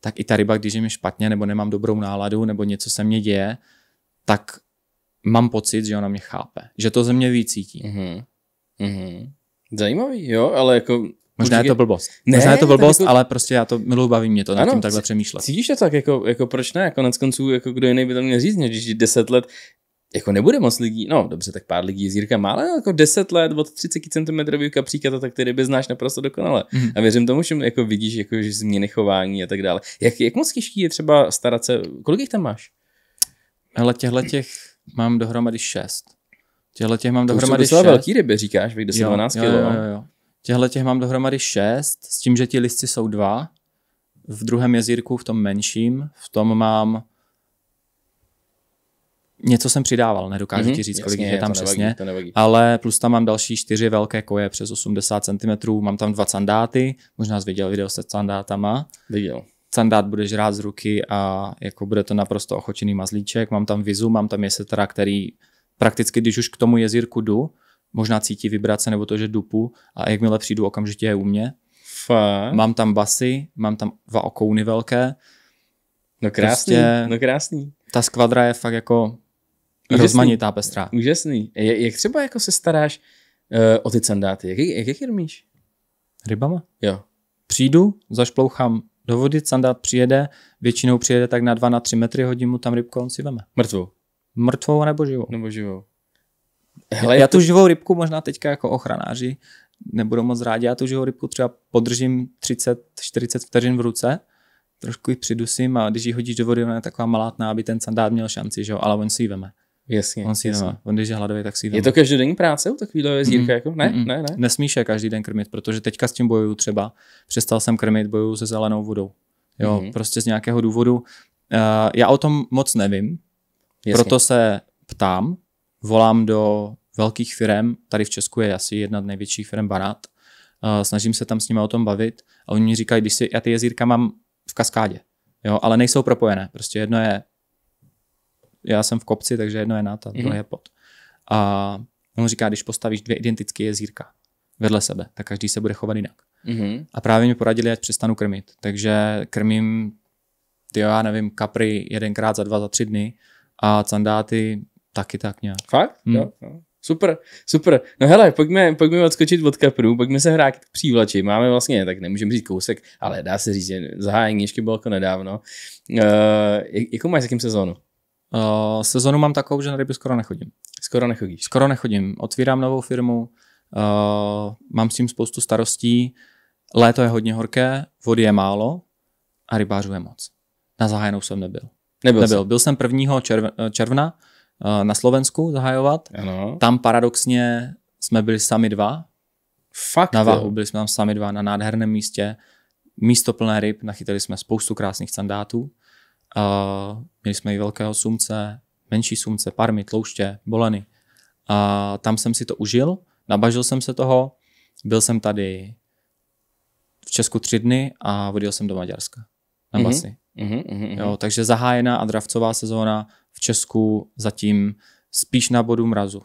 Tak i ta ryba, když je mi špatně nebo nemám dobrou náladu nebo něco se mně děje, tak mám pocit, že ona mě chápe. Že to ze mě vycítí. Mm-hmm. Mhm. Mm-hmm. Zajímavý, jo, ale jako... Možná je to blbost. Ne, Možná je to blbost, jako... ale prostě já to miluji, baví mě to ano, nad tím takhle přemýšlet. Cítíš to tak, jako, jako proč ne? Konec konců, jako kdo jiný by to měl říct, když 10 let jako nebude moc lidí, no dobře, tak pár lidí Jirka má, ale jako 10 let od 30 cm kapříka, to tak tedy by znáš naprosto dokonale. Mm. A věřím tomu, že jako vidíš jako, že změny chování a tak dále. Jak, jak moc těžký je třeba starat se, kolik jich tam máš? Ale těchto těch mám dohromady šest. Těhle těch mám dohromady šest. velký ryby, říkáš, vy 10-12 kg. Jo, jo, jo. Těhle těch mám dohromady šest, s tím, že ti listy jsou dva. V druhém jezírku, v tom menším, v tom mám něco jsem přidával, nedokážu mm-hmm, ti říct, kolik jasně, je tam to přesně, nevadí, to nevadí. ale plus tam mám další čtyři velké koje přes 80 cm, mám tam dva sandáty, možná jsi viděl video se sandátama. Viděl. Sandát budeš rád z ruky a jako bude to naprosto ochočený mazlíček, mám tam vizu, mám tam jesetra, který prakticky, když už k tomu jezírku jdu, možná cítí vibrace nebo to, že dupu a jakmile přijdu, okamžitě je u mě. Fakt? Mám tam basy, mám tam dva okouny velké. No krásný, prostě no krásný. Ta skvadra je fakt jako úžasný, rozmanitá, pestrá. Úžasný. Je, jak třeba jako se staráš uh, o ty sandáty? Jak, jak, jak je rmíš? Rybama? Jo. Přijdu, zašplouchám do vody, sandát přijede, většinou přijede tak na 2 na 3 metry, hodím mu tam rybku, on si veme. Mrtvou. Mrtvou nebo živou? Nebo živou. Hele, já, já tu živou rybku možná teďka jako ochranáři nebudou moc rádi. Já tu živou rybku třeba podržím 30-40 vteřin v ruce, trošku ji přidusím a když ji hodíš do vody, ona je taková malátná, aby ten sandát měl šanci, že jo? ale on si ji veme. Jasně. On si jasně. on když je hladový, tak si veme. Je to každodenní práce u takovýhle jezírka? Mm. Jako? Ne? Mm. ne, ne, Nesmíš je každý den krmit, protože teďka s tím bojuju třeba. Přestal jsem krmit, bojuju se zelenou vodou. Jo, mm. prostě z nějakého důvodu. Uh, já o tom moc nevím, Jasně. Proto se ptám, volám do velkých firm, tady v Česku je asi jedna z největších firm Banat. snažím se tam s nimi o tom bavit a oni mi říkají, když si, já ty jezírka mám v kaskádě, jo, ale nejsou propojené, prostě jedno je, já jsem v kopci, takže jedno je na a druhé mhm. je pod. A on říká, když postavíš dvě identické jezírka vedle sebe, tak každý se bude chovat jinak. Mm-hmm. A právě mi poradili, ať přestanu krmit, takže krmím, ty já nevím, kapry jedenkrát za dva, za tři dny, a candáty taky tak nějak. Fakt? Hmm. Jo, jo. No. Super, super. No hele, pojďme, pojďme odskočit od kapru, pojďme se hrát k přívlači. Máme vlastně, tak nemůžeme říct kousek, ale dá se říct, že zahájení ještě bylo jako nedávno. Uh, jakou máš jakým sezónu? Uh, sezonu mám takovou, že na ryby skoro nechodím. Skoro nechodíš? Skoro nechodím. Otvírám novou firmu, uh, mám s tím spoustu starostí, léto je hodně horké, vody je málo a rybářů je moc. Na zahájenou jsem nebyl. Nebyl, Nebyl. Jsem. Byl jsem 1. Červ, června eh, na Slovensku zahajovat. Ano. Tam paradoxně jsme byli sami dva. Fakt, Na váhu jo. byli jsme tam sami dva na nádherném místě. Místo plné ryb, nachytali jsme spoustu krásných sandátů. Uh, eh, měli jsme i velkého sumce, menší sumce, parmy, tlouště, boleny. A uh, eh, tam jsem si to užil, nabažil jsem se toho, byl jsem tady v Česku tři dny a vodil jsem do Maďarska na mhm. basy. Mm-hmm. Mm-hmm, Jo, takže zahájená a dravcová sezóna v Česku zatím spíš na bodu mrazu.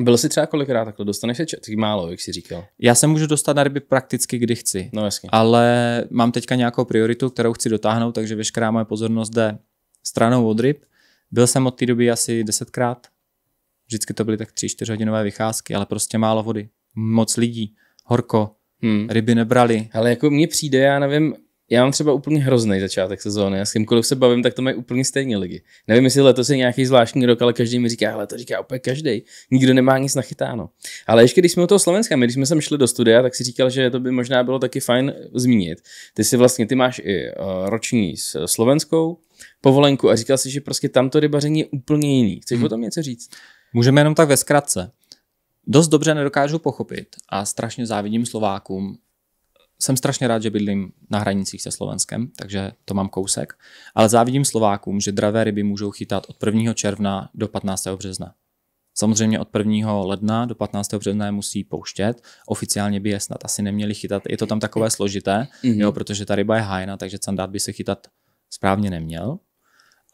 Bylo si třeba kolikrát takhle, dostaneš se tak málo, jak jsi říkal. Já se můžu dostat na ryby prakticky, kdy chci. No jasně. Ale mám teďka nějakou prioritu, kterou chci dotáhnout, takže veškerá moje pozornost jde stranou od ryb. Byl jsem od té doby asi desetkrát. Vždycky to byly tak tři, čtyři hodinové vycházky, ale prostě málo vody. Moc lidí, horko, hmm. ryby nebrali. Ale jako mně přijde, já nevím, já mám třeba úplně hrozný začátek sezóny. Já s kýmkoliv se bavím, tak to mají úplně stejně lidi. Nevím, jestli letos je nějaký zvláštní rok, ale každý mi říká, ale to říká úplně každý. Nikdo nemá nic nachytáno. Ale ještě když jsme u toho Slovenska, my když jsme sem šli do studia, tak si říkal, že to by možná bylo taky fajn zmínit. Ty si vlastně, ty máš i eh, roční s slovenskou povolenku a říkal si, že prostě tamto rybaření je úplně jiný. Chceš hmm. o tom něco říct? Můžeme jenom tak ve zkratce dost dobře nedokážu pochopit a strašně závidím Slovákům, jsem strašně rád, že bydlím na hranicích se Slovenskem, takže to mám kousek, ale závidím Slovákům, že dravé ryby můžou chytat od 1. června do 15. března. Samozřejmě od 1. ledna do 15. března musí pouštět. Oficiálně by je snad asi neměli chytat. Je to tam takové složité, mm-hmm. jo, protože ta ryba je hájena, takže candát by se chytat správně neměl.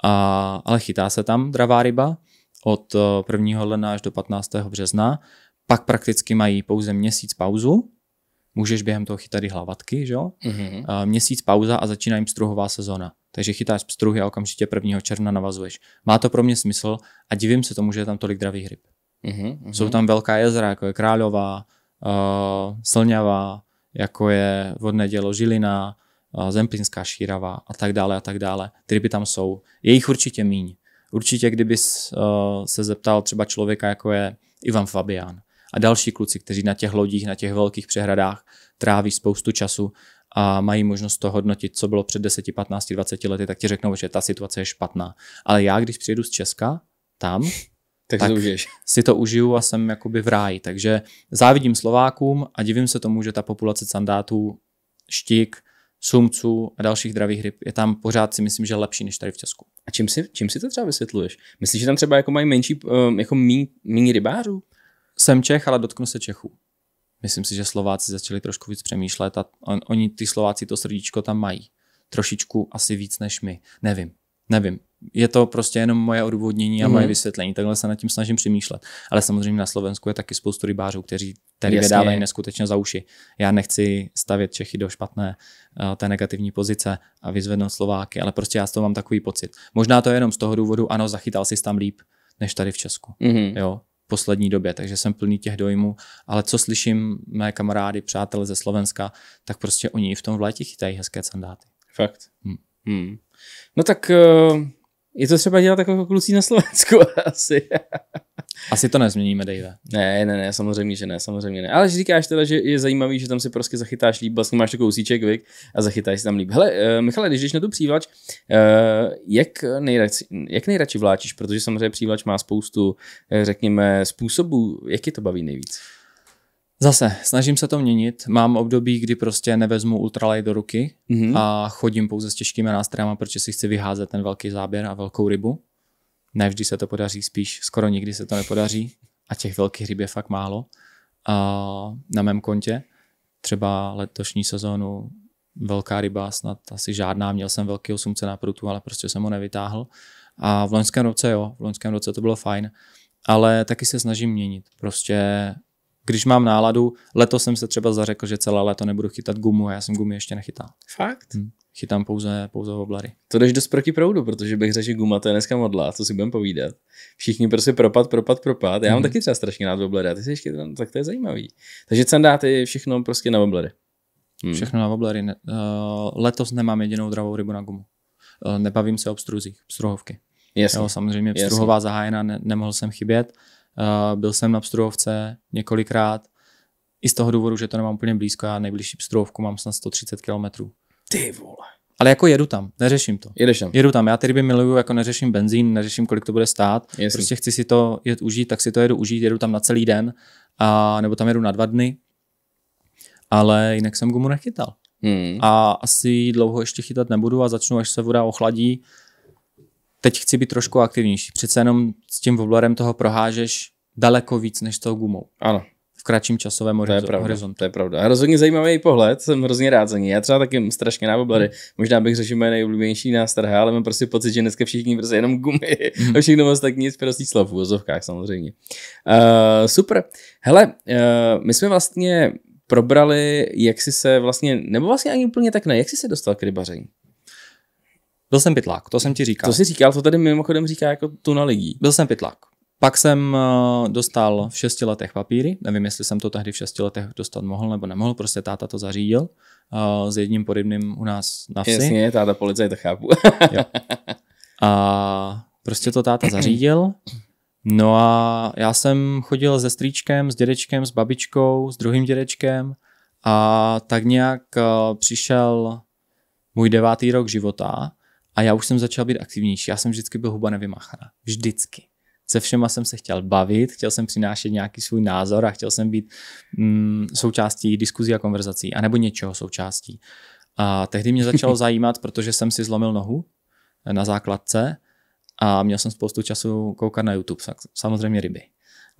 A, ale chytá se tam dravá ryba od 1. Eh, ledna až do 15. března. Pak prakticky mají pouze měsíc pauzu, můžeš během toho chytat i hlavatky, že jo? Mm-hmm. A měsíc pauza a začíná jim struhová sezona. Takže chytáš pstruhy a okamžitě 1. června navazuješ. Má to pro mě smysl a divím se tomu, že je tam tolik dravých ryb. Mm-hmm. Jsou mhm. tam velká jezera, jako je Králová, uh, Slňavá, jako je vodné dělo Žilina, uh, eh, Zemplínská šírava a tak dále a tak dále. Ty ryby tam jsou. Je jich určitě míň. Určitě, kdyby uh, eh, se zeptal třeba člověka, jako je Ivan Fabián, a další kluci, kteří na těch lodích, na těch velkých přehradách tráví spoustu času a mají možnost to hodnotit, co bylo před 10, 15, 20 lety, tak ti řeknou, že ta situace je špatná. Ale já, když přijedu z Česka, tam, tak, tak to si to užiju a jsem jakoby v ráji. Takže závidím Slovákům a divím se tomu, že ta populace sandátů, štík, sumců a dalších dravých ryb je tam pořád si myslím, že lepší než tady v Česku. A čím si, čím si to třeba vysvětluješ? Myslíš, že tam třeba jako mají menší, eh, jako míň, rybářů? jsem Čech, ale dotknu se Čechů. Myslím si, že Slováci začali trošku víc přemýšlet a on, oni, ty Slováci, to srdíčko tam mají. Trošičku asi víc než my. Nevím, nevím. Je to prostě jenom moje odůvodnění a mhm. moje mm. vysvětlení. Takhle se nad tím snažím přemýšlet. Ale samozřejmě na Slovensku je taky spoustu rybářů, kteří tady vydávají neskutečně za uši. Já nechci stavět Čechy do špatné uh, té negativní pozice a vyzvednout Slováky, ale prostě já z toho mám takový pocit. Možná to je jenom z toho důvodu, ano, zachytal jsi tam líp než tady v Česku. Mm. Jo, poslední době, takže jsem plný těch dojmů, ale co slyším mé kamarády, přátelé ze Slovenska, tak prostě oni v tom v létě chytají hezké sandáty. Fakt. Hmm. Hmm. No tak uh, je to třeba dělat jako kluci na Slovensku asi. asi to nezměníme, Dave. Ne, ne, ne, samozřejmě, že ne, samozřejmě ne. Ale že říkáš teda, že je zajímavý, že tam si prostě zachytáš líp, vlastně máš takový kousíček, vik, a zachytáš si tam líp. Hele, uh, Michale, když jdeš na tu přívlač, uh, jak, nejradši, jak nejradši vláčíš? Protože samozřejmě přívlač má spoustu, eh, řekněme, způsobů, jak je to baví nejvíc. Zase, snažím se to měnit. Mám období, kdy prostě nevezmu ultralight do ruky mm-hmm. a chodím pouze s těžkými nástrojama, protože si chci vyházet ten velký záběr a velkou rybu. Nevždy se to podaří, spíš skoro nikdy se to nepodaří a těch velkých ryb je fakt málo a na mém kontě. Třeba letošní sezónu velká ryba, snad asi žádná, měl jsem velký osumce na prutu, ale prostě jsem ho nevytáhl. A v loňském roce jo, v loňském roce to bylo fajn, ale taky se snažím měnit. Prostě když mám náladu, letos jsem se třeba zařekl, že celé léto nebudu chytat gumu a já jsem gumy ještě nechytal. Fakt? Hmm. Chytám pouze, pouze oblary. To jdeš dost proti proudu, protože bych řekl, že guma to je dneska modla, co si budeme povídat. Všichni prostě propad, propad, propad. Já mám hmm. taky třeba strašně rád a ty jsi ještě, tak to je zajímavý. Takže cendá dáte všechno prostě na oblary. Hmm. Všechno na oblary. Ne, uh, letos nemám jedinou dravou rybu na gumu. Uh, nebavím se o obstruzích, pstruhovky. Jasně. Jo, samozřejmě obstruhová zahájena, ne, nemohl jsem chybět. Uh, Eh, byl jsem na Pstruhovce několikrát, i z toho důvodu, že to nemám úplně blízko, já nejbližší Pstruhovku mám snad 130 km. Ty vole. Ale jako jedu tam, neřeším to. Jedeš tam. Jedu tam, já ty ryby miluju, jako neřeším benzín, neřeším, kolik to bude stát. Jestli Prostě chci si to jet užít, tak si to jedu užít, jedu tam na celý den, a, nebo tam jedu na dva dny. Ale jinak jsem gumu nechytal. Hmm. A asi dlouho ještě chytat nebudu a začnu, až se voda ochladí teď chci být trošku aktivnější. Přece jenom s tím woblerem toho prohážeš daleko víc než s tou gumou. Ano. V kratším časovém to je pravda, horizontu. To je pravda. Rozhodně zajímavý pohled, jsem hrozně rád za ní. Já třeba taky strašně na woblery. Mm. Možná bych řekl, moje nejoblíbenější nástrahy, ale mám prostě pocit, že dneska všichni prostě jenom gumy mm. a všechno moc tak nic prostý slov v úzovkách samozřejmě. Uh, super. Hele, uh, my jsme vlastně probrali, jak jsi se vlastně, nebo vlastně ani úplně tak ne, jak jsi se dostal k rybaření? Byl jsem pitlák, to jsem ti říkal. To si říkal, to tady mimochodem říká jako tuna lidí. Byl jsem pitlák. Pak jsem eh, dostal v šesti letech papíry, nevím, jestli jsem to tehdy v šesti letech dostat mohl nebo nemohl, prostě táta to zařídil uh, s jedním podivným u nás na vsi. Jasně, táta policaj, to chápu. A prostě to táta zařídil. No a já jsem chodil se strýčkem, s dědečkem, s babičkou, s druhým dědečkem a tak nějak uh, přišel můj devátý rok života a já už jsem začal být aktivnější. Já jsem vždycky byl huba nevymáchaná. Vždycky. Se všema jsem se chtěl bavit, chtěl jsem přinášet nějaký svůj názor a chtěl jsem být mm, součástí diskuzí a konverzací, anebo něčeho součástí. A tehdy mě začalo zajímat, protože jsem si zlomil nohu na základce a měl jsem spoustu času koukat na YouTube, samozřejmě ryby.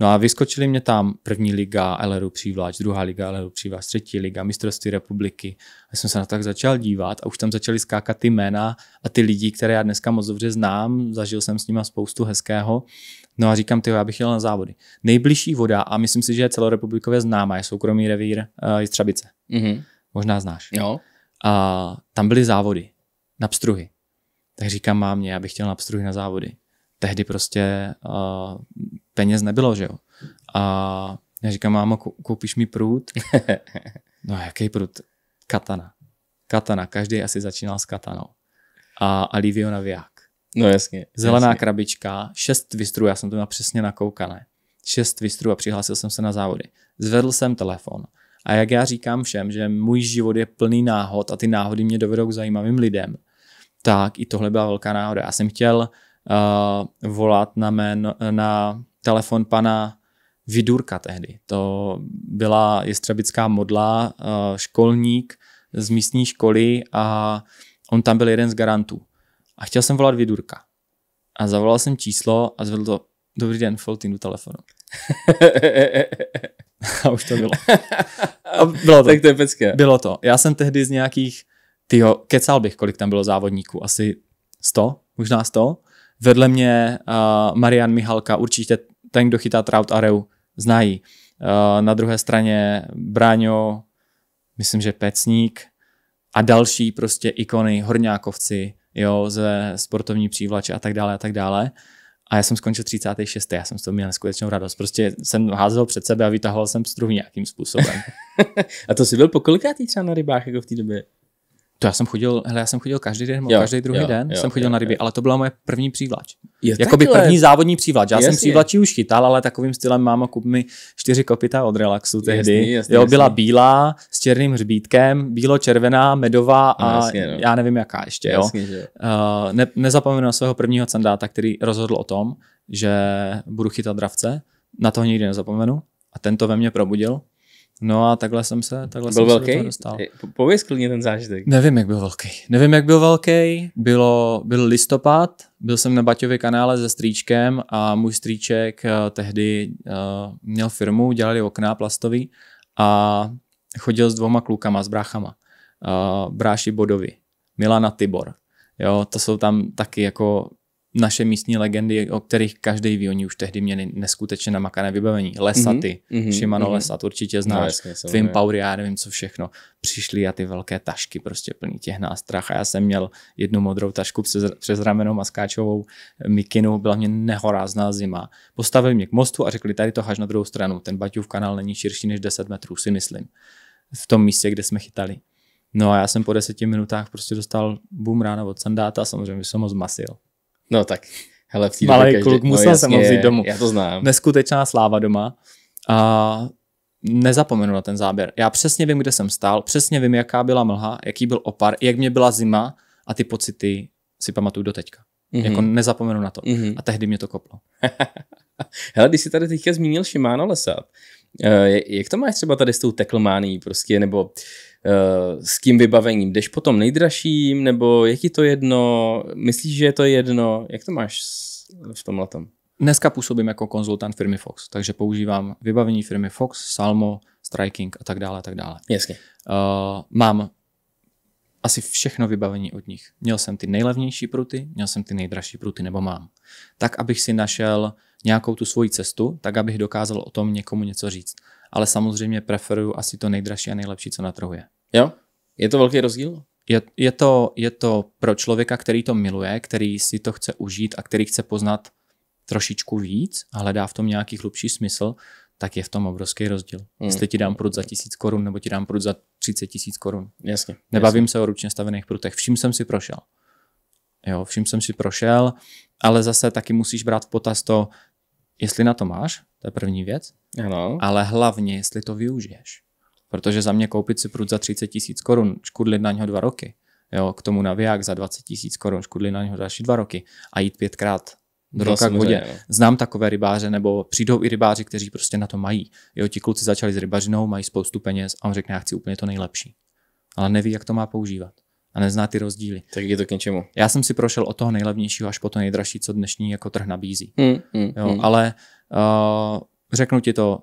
No a vyskočili mě tam první liga LRU Přívlač, druhá liga LRU Přívlač, třetí liga, mistrovství republiky. Já jsem se na to tak začal dívat a už tam začaly skákat ty jména a ty lidi, které já dneska moc dobře znám, zažil jsem s nimi spoustu hezkého. No a říkám, ty, já bych jel na závody. Nejbližší voda, a myslím si, že je celorepublikově známá, je soukromý revír uh, Jistřabice. Mm-hmm. Možná znáš. Jo. A tam byly závody na pstruhy. Tak říkám mě, já bych chtěl na pstruhy na závody. Tehdy prostě uh, peněz nebylo, že jo. A já říkám, mámo, koupíš mi prut? no jaký prut? Katana. Katana, každý asi začínal s katanou. A Alivio Naviak. No jasně. Zelená jasně. krabička, šest vystrů, já jsem to měl přesně nakoukané. Šest vystrů a přihlásil jsem se na závody. Zvedl jsem telefon. A jak já říkám všem, že můj život je plný náhod a ty náhody mě dovedou k zajímavým lidem, tak i tohle byla velká náhoda. Já jsem chtěl uh, volat na, jméno, na telefon pana Vidurka tehdy. To byla jestřebická modla, eh, školník z místní školy a on tam byl jeden z garantů. A chtěl jsem volat Vidurka. A zavolal jsem číslo a zvedl to Dobrý den, Foltinu telefonu. a už to bylo. A bylo to. Tak to je pecké. Bylo to. Já jsem tehdy z nějakých, tyho kecal bych, kolik tam bylo závodníků, asi 100, možná 100. Vedle mě uh, Marian Mihalka, určitě ten, kdo chytá Trout Areu, znají. Uh, na druhé straně Bráňo, myslím, že Pecník a další prostě ikony, Horňákovci, jo, ze sportovní přívlače a tak dále a tak dále. A já jsem skončil 36. Já jsem s toho měl neskutečnou radost. Prostě jsem házel před sebe a vytahoval jsem struh nějakým způsobem. a to si byl po kolikátý třeba na rybách jako v té době? To já jsem chodil, hele, já jsem chodil každý den, jo, každý druhý jo, den jo, jsem chodil jo, na ryby, jo. ale to byla moje první přívlač. Jakoby takhle. první závodní přívlač. Já jasně. jsem přívlačí už chytal, ale takovým stylem máma kup mi čtyři kopita od relaxu tehdy. Jasně, jasně, jo, byla jasně. bílá s černým hřbítkem, bílo-červená, medová no, a jasně, no. já nevím jaká ještě. Jo. že Uh, ne, nezapomenu na svého prvního candáta, který rozhodl o tom, že budu chytat dravce. Na toho nikdy nezapomenu. A tento ve mně probudil No a takhle jsem se, takhle byl jsem velký? se do dostal. Pověz klidně ten zážitek. Nevím, jak byl velký. Nevím, jak byl velký. Bylo, byl listopad, byl jsem na Baťově kanále se strýčkem a můj strýček eh, tehdy uh, měl firmu, dělali okna plastový a chodil s dvoma klukama, s bráchama. Uh, bráši Bodovi, Milana Tibor. Jo, to jsou tam taky jako naše místní legendy, o kterých každý ví, oni už tehdy měli neskutečně namakané vybavení. Lesaty, mhm, mm-hmm, Shimano mm-hmm. Lesat, určitě znáš, no, Twin Power, já nevím co všechno. Přišly a ty velké tašky prostě plný těch nástrah a já jsem měl jednu modrou tašku přes, přes rameno maskáčovou mikinu, byla mě nehorázná zima. Postavili mě k mostu a řekli, tady to haž na druhou stranu, ten Baťův kanál není širší než 10 metrů, si myslím. V tom místě, kde jsme chytali. No a já jsem po deseti minutách prostě dostal boom ráno od sandáta, samozřejmě jsem ho zmasil. No tak, hele, v té Malý každý, kluk, no musel no, jsem ho vzít domů. Já to znám. Neskutečná sláva doma. A nezapomenu na ten záběr. Já přesně vím, kde jsem stál, přesně vím, jaká byla mlha, jaký byl opar, jak mě byla zima a ty pocity si pamatuju do teďka. Mm-hmm. Jako nezapomenu na to. Mm-hmm. A tehdy mě to koplo. Hele, když jsi tady teďka zmínil Shimano Lesa, eh, jak to máš třeba tady s tou teklmání prostě, nebo Eh, s tím vybavením? Jdeš potom nejdražším, nebo je ti to jedno? Myslíš, že je to jedno? Jak to máš v tomhle tom? Dneska působím jako konzultant firmy Fox, takže používám vybavení firmy Fox, Salmo, Striking a tak dále, a tak dále. Jasně. Uh, mám asi všechno vybavení od nich. Měl jsem ty nejlevnější pruty, měl jsem ty nejdražší pruty, nebo mám. Tak, abych si našel nějakou tu svoji cestu, tak, abych dokázal o tom někomu něco říct ale samozřejmě preferuju asi to nejdražší a nejlepší, co na trhu je. Jo? Je to velký rozdíl? Je, je, to, je to pro člověka, který to miluje, který si to chce užít a který chce poznat trošičku víc a hledá v tom nějaký hlubší smysl, tak je v tom obrovský rozdíl. Hmm. Jestli ti dám prut za tisíc korun, nebo ti dám prut za 30 tisíc korun. Jasně. Nebavím jasně. se o ručně stavených prutech. Vším jsem si prošel. Jo, vším jsem si prošel, ale zase taky musíš brát v potaz to, jestli na to máš, to je první věc, ano. ale hlavně, jestli to využiješ. Protože za mě koupit si prut za 30 tisíc korun, škudlit na něho dva roky, jo, k tomu naviják za 20 tisíc korun, škudlit na něho další dva roky a jít pětkrát do no, roka k vodě. No. Znám takové rybáře, nebo přijdou i rybáři, kteří prostě na to mají. Jo, ti kluci začali s rybařinou, mají spoustu peněz a on řekne, já chci úplně to nejlepší. Ale neví, jak to má používat a nezná ty rozdíly. Tak je to k něčemu. Já jsem si prošel od toho nejlevnějšího až po to nejdražší, co dnešní jako trh nabízí. Mm, mm, jo, mm. Ale uh, řeknu ti to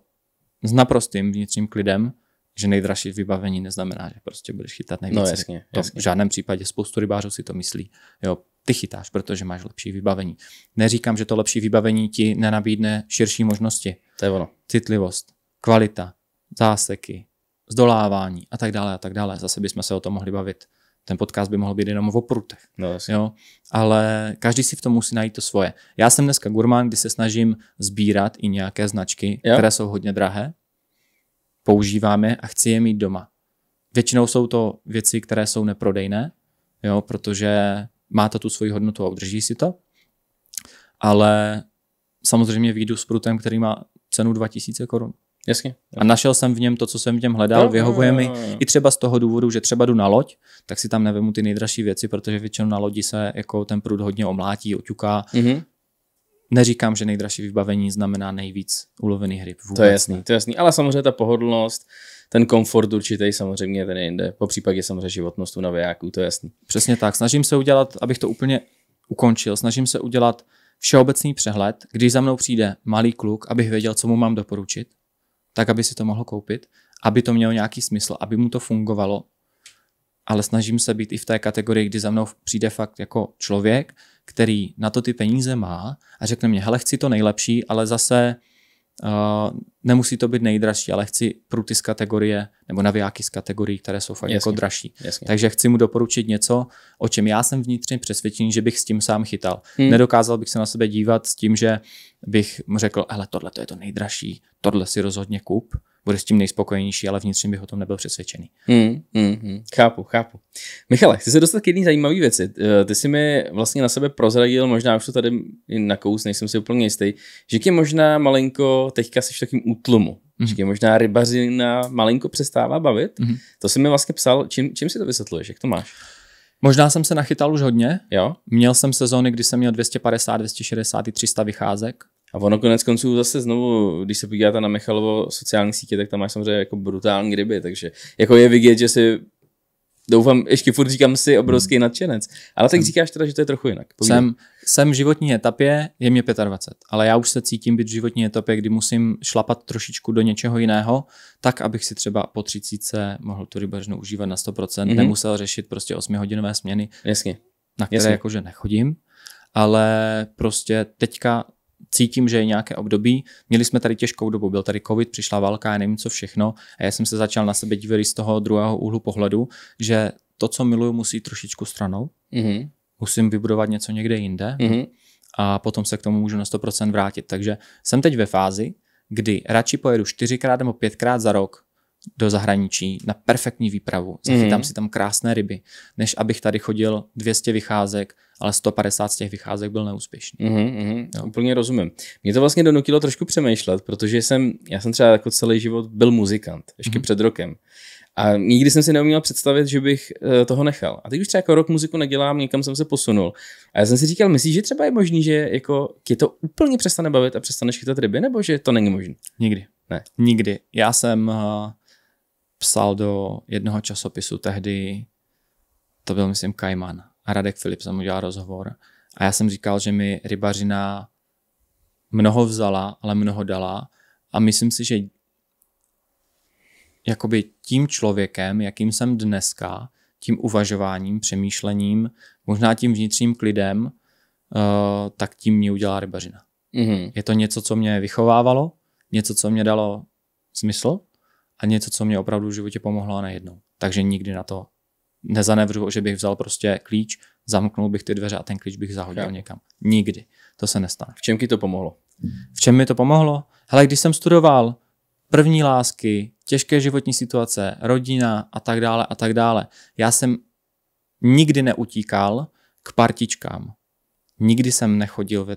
s naprostým vnitřním klidem, že nejdražší vybavení neznamená, že prostě budeš chytat nejvíce. No jasně, to jasně. V žádném případě spoustu rybářů si to myslí. Jo, ty chytáš, protože máš lepší vybavení. Neříkám, že to lepší vybavení ti nenabídne širší možnosti. To je ono. Citlivost, kvalita, záseky, zdolávání a tak dále a tak dále. Zase bychom se o tom mohli bavit ten podcast by mohl být jenom o prutech. No, jo? Ale každý si v tom musí najít to svoje. Já jsem dneska gurmán, kdy se snažím sbírat i nějaké značky, jo. které jsou hodně drahé, používám je a chci je mít doma. Většinou jsou to věci, které jsou neprodejné, jo? protože má to tu svoji hodnotu a udrží si to. Ale samozřejmě výjdu s prutem, který má cenu 2000 korun. Jasně. A našel jsem v něm to, co jsem v něm hledal, jo, vyhovuje jo, jo, jo. mi. I třeba z toho důvodu, že třeba jdu na loď, tak si tam nevemu ty nejdražší věci, protože většinou na lodi se jako ten prud hodně omlátí, oťuká. Mm-hmm. Neříkám, že nejdražší vybavení znamená nejvíc ulovený hryb. Vůbec to je jasný, ne. to je jasný. Ale samozřejmě ta pohodlnost, ten komfort určitý samozřejmě ten jinde. Po případě samozřejmě životnost u navijáků, to je jasný. Přesně tak. Snažím se udělat, abych to úplně ukončil, snažím se udělat všeobecný přehled, když za mnou přijde malý kluk, abych věděl, co mu mám doporučit tak aby si to mohl koupit, aby to mělo nějaký smysl, aby mu to fungovalo. Ale snažím se být i v té kategorii, kdy za mnou přijde fakt jako člověk, který na to ty peníze má a řekne mě, hele, chci to nejlepší, ale zase nemusí to být nejdražší, ale chci pruty z kategorie nebo navijáky z kategorií, které jsou fakt jako jasně, jako dražší. Jasně. Takže chci mu doporučit něco, o čem já jsem vnitřně přesvědčený, že bych s tím sám chytal. Hmm. Nedokázal bych se na sebe dívat s tím, že bych mu řekl, hele, tohle to je to nejdražší, tohle si rozhodně kup bude s tím nejspokojenější, ale vnitřně bych o tom nebyl přesvědčený. Mm, mm, mm. Chápu, chápu. Michale, chci se dostat k jedné zajímavé věci. Eh, ty jsi mi vlastně na sebe prozradil, možná už to tady na kous, nejsem si úplně jistý, že je možná malinko teďka jsi v takém útlumu, mm že Že mhm. možná rybařina malinko přestává bavit. mm To jsi mi vlastně psal, čím, čím si to vysvětluješ, jak to máš? Možná jsem se nachytal už hodně. Jo? Měl jsem sezóny, kdy jsem měl 250, 260 i 300 vycházek. A ono konec konců zase znovu, když se podíváte na Michalovo sociální sítě, tak tam máš samozřejmě jako brutální ryby, takže jako je vidět, že si doufám, ještě furt říkám si obrovský hmm. nadšenec. Ale jsem, tak říkáš teda, že to je trochu jinak. Jsem, jsem v životní etapě, je mě 25, ale já už se cítím být v životní etapě, kdy musím šlapat trošičku do něčeho jiného, tak, abych si třeba po 30 mohl tu rybařinu užívat na 100%, hmm nemusel řešit prostě 8-hodinové směny, Jasně. na které Jasně. jakože nechodím, ale prostě teďka cítím, že je nějaké období. Měli jsme tady těžkou dobu, byl tady covid, přišla válka, já nevím co všechno a já jsem se začal na sebe dívat z toho druhého úhlu pohledu, že to, co miluju, musí trošičku stranou, mm-hmm. musím vybudovat něco někde jinde mm-hmm. a potom se k tomu můžu na 100% vrátit. Takže jsem teď ve fázi, kdy radši pojedu čtyřikrát nebo pětkrát za rok do zahraničí na perfektní výpravu, zachytám mm. si tam krásné ryby, než abych tady chodil 200 vycházek, ale 150 z těch vycházek byl neúspěšný. mm mm, Úplně rozumím. Mě to vlastně donutilo trošku přemýšlet, protože jsem, já jsem třeba jako celý život byl muzikant, ještě mm před rokem. A nikdy jsem si neuměl představit, že bych eh, toho nechal. A teď už třeba jako rok muziku nedělám, někam jsem se posunul. A já jsem si říkal, myslíš, že třeba je možný, že jako tě to úplně přestane bavit a přestaneš chytat ryby, nebo že to není možné? Nikdy. Ne. Nikdy. Já jsem eh, psal do jednoho časopisu tehdy, to byl myslím Kajman a Radek Filip jsem udělal rozhovor a já jsem říkal, že mi rybařina mnoho vzala, ale mnoho dala a myslím si, že jakoby tím člověkem, jakým jsem dneska, tím uvažováním, přemýšlením, možná tím vnitřním klidem, uh, tak tím mě udělá rybařina. Mm-hmm. Je to něco, co mě vychovávalo, něco, co mě dalo smysl a něco, co mě opravdu v životě pomohlo a nejednou. Takže nikdy na to nezanevřu, že bych vzal prostě klíč, zamknul bych ty dveře a ten klíč bych zahodil Chápu. někam. Nikdy. To se nestane. V čem ti to pomohlo? V čem mi to pomohlo? Hele, když jsem studoval první lásky, těžké životní situace, rodina a tak dále a tak dále, já jsem nikdy neutíkal k partičkám. Nikdy jsem nechodil ve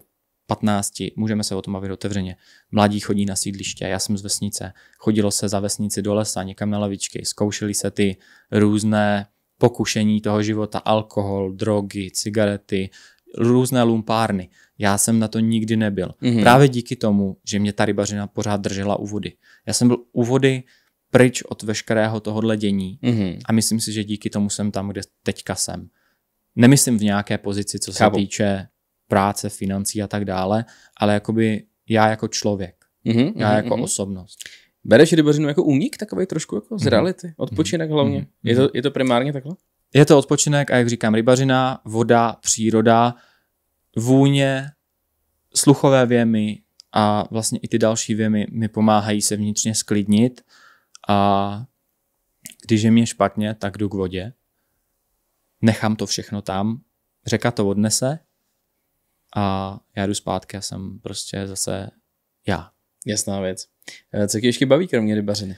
15, můžeme se o tom bavit otevřeně. Mladí chodí na sídliště, já jsem z vesnice, chodilo se za vesnici do lesa, někam na lavičky, zkoušeli se ty různé pokušení toho života, alkohol, drogy, cigarety, různé lumpárny. Já jsem na to nikdy nebyl. Mm-hmm. Právě díky tomu, že mě ta rybařina pořád držela u vody. Já jsem byl u vody pryč od veškerého tohohle dění mm-hmm. a myslím si, že díky tomu jsem tam, kde teďka jsem. Nemyslím v nějaké pozici, co se se týče práce, financí a tak dále, ale jakoby já jako člověk, mm-hmm, já mm-hmm. jako mhm. osobnost. Bereš rybařinu jako únik takový trošku jako z mm-hmm. odpočinek mhm. hlavně, mm-hmm. hlavně. Je to, je to primárně takhle? Je to odpočinek a jak říkám, rybařina, voda, příroda, vůně, sluchové věmy a vlastně i ty další věmy mi pomáhají se vnitřně sklidnit a když je mě špatně, tak jdu k vodě, nechám to všechno tam, řeka to odnese a já jdu zpátky a jsem prostě zase já. Jasná věc. Eh, co tě ještě baví kromě rybařiny?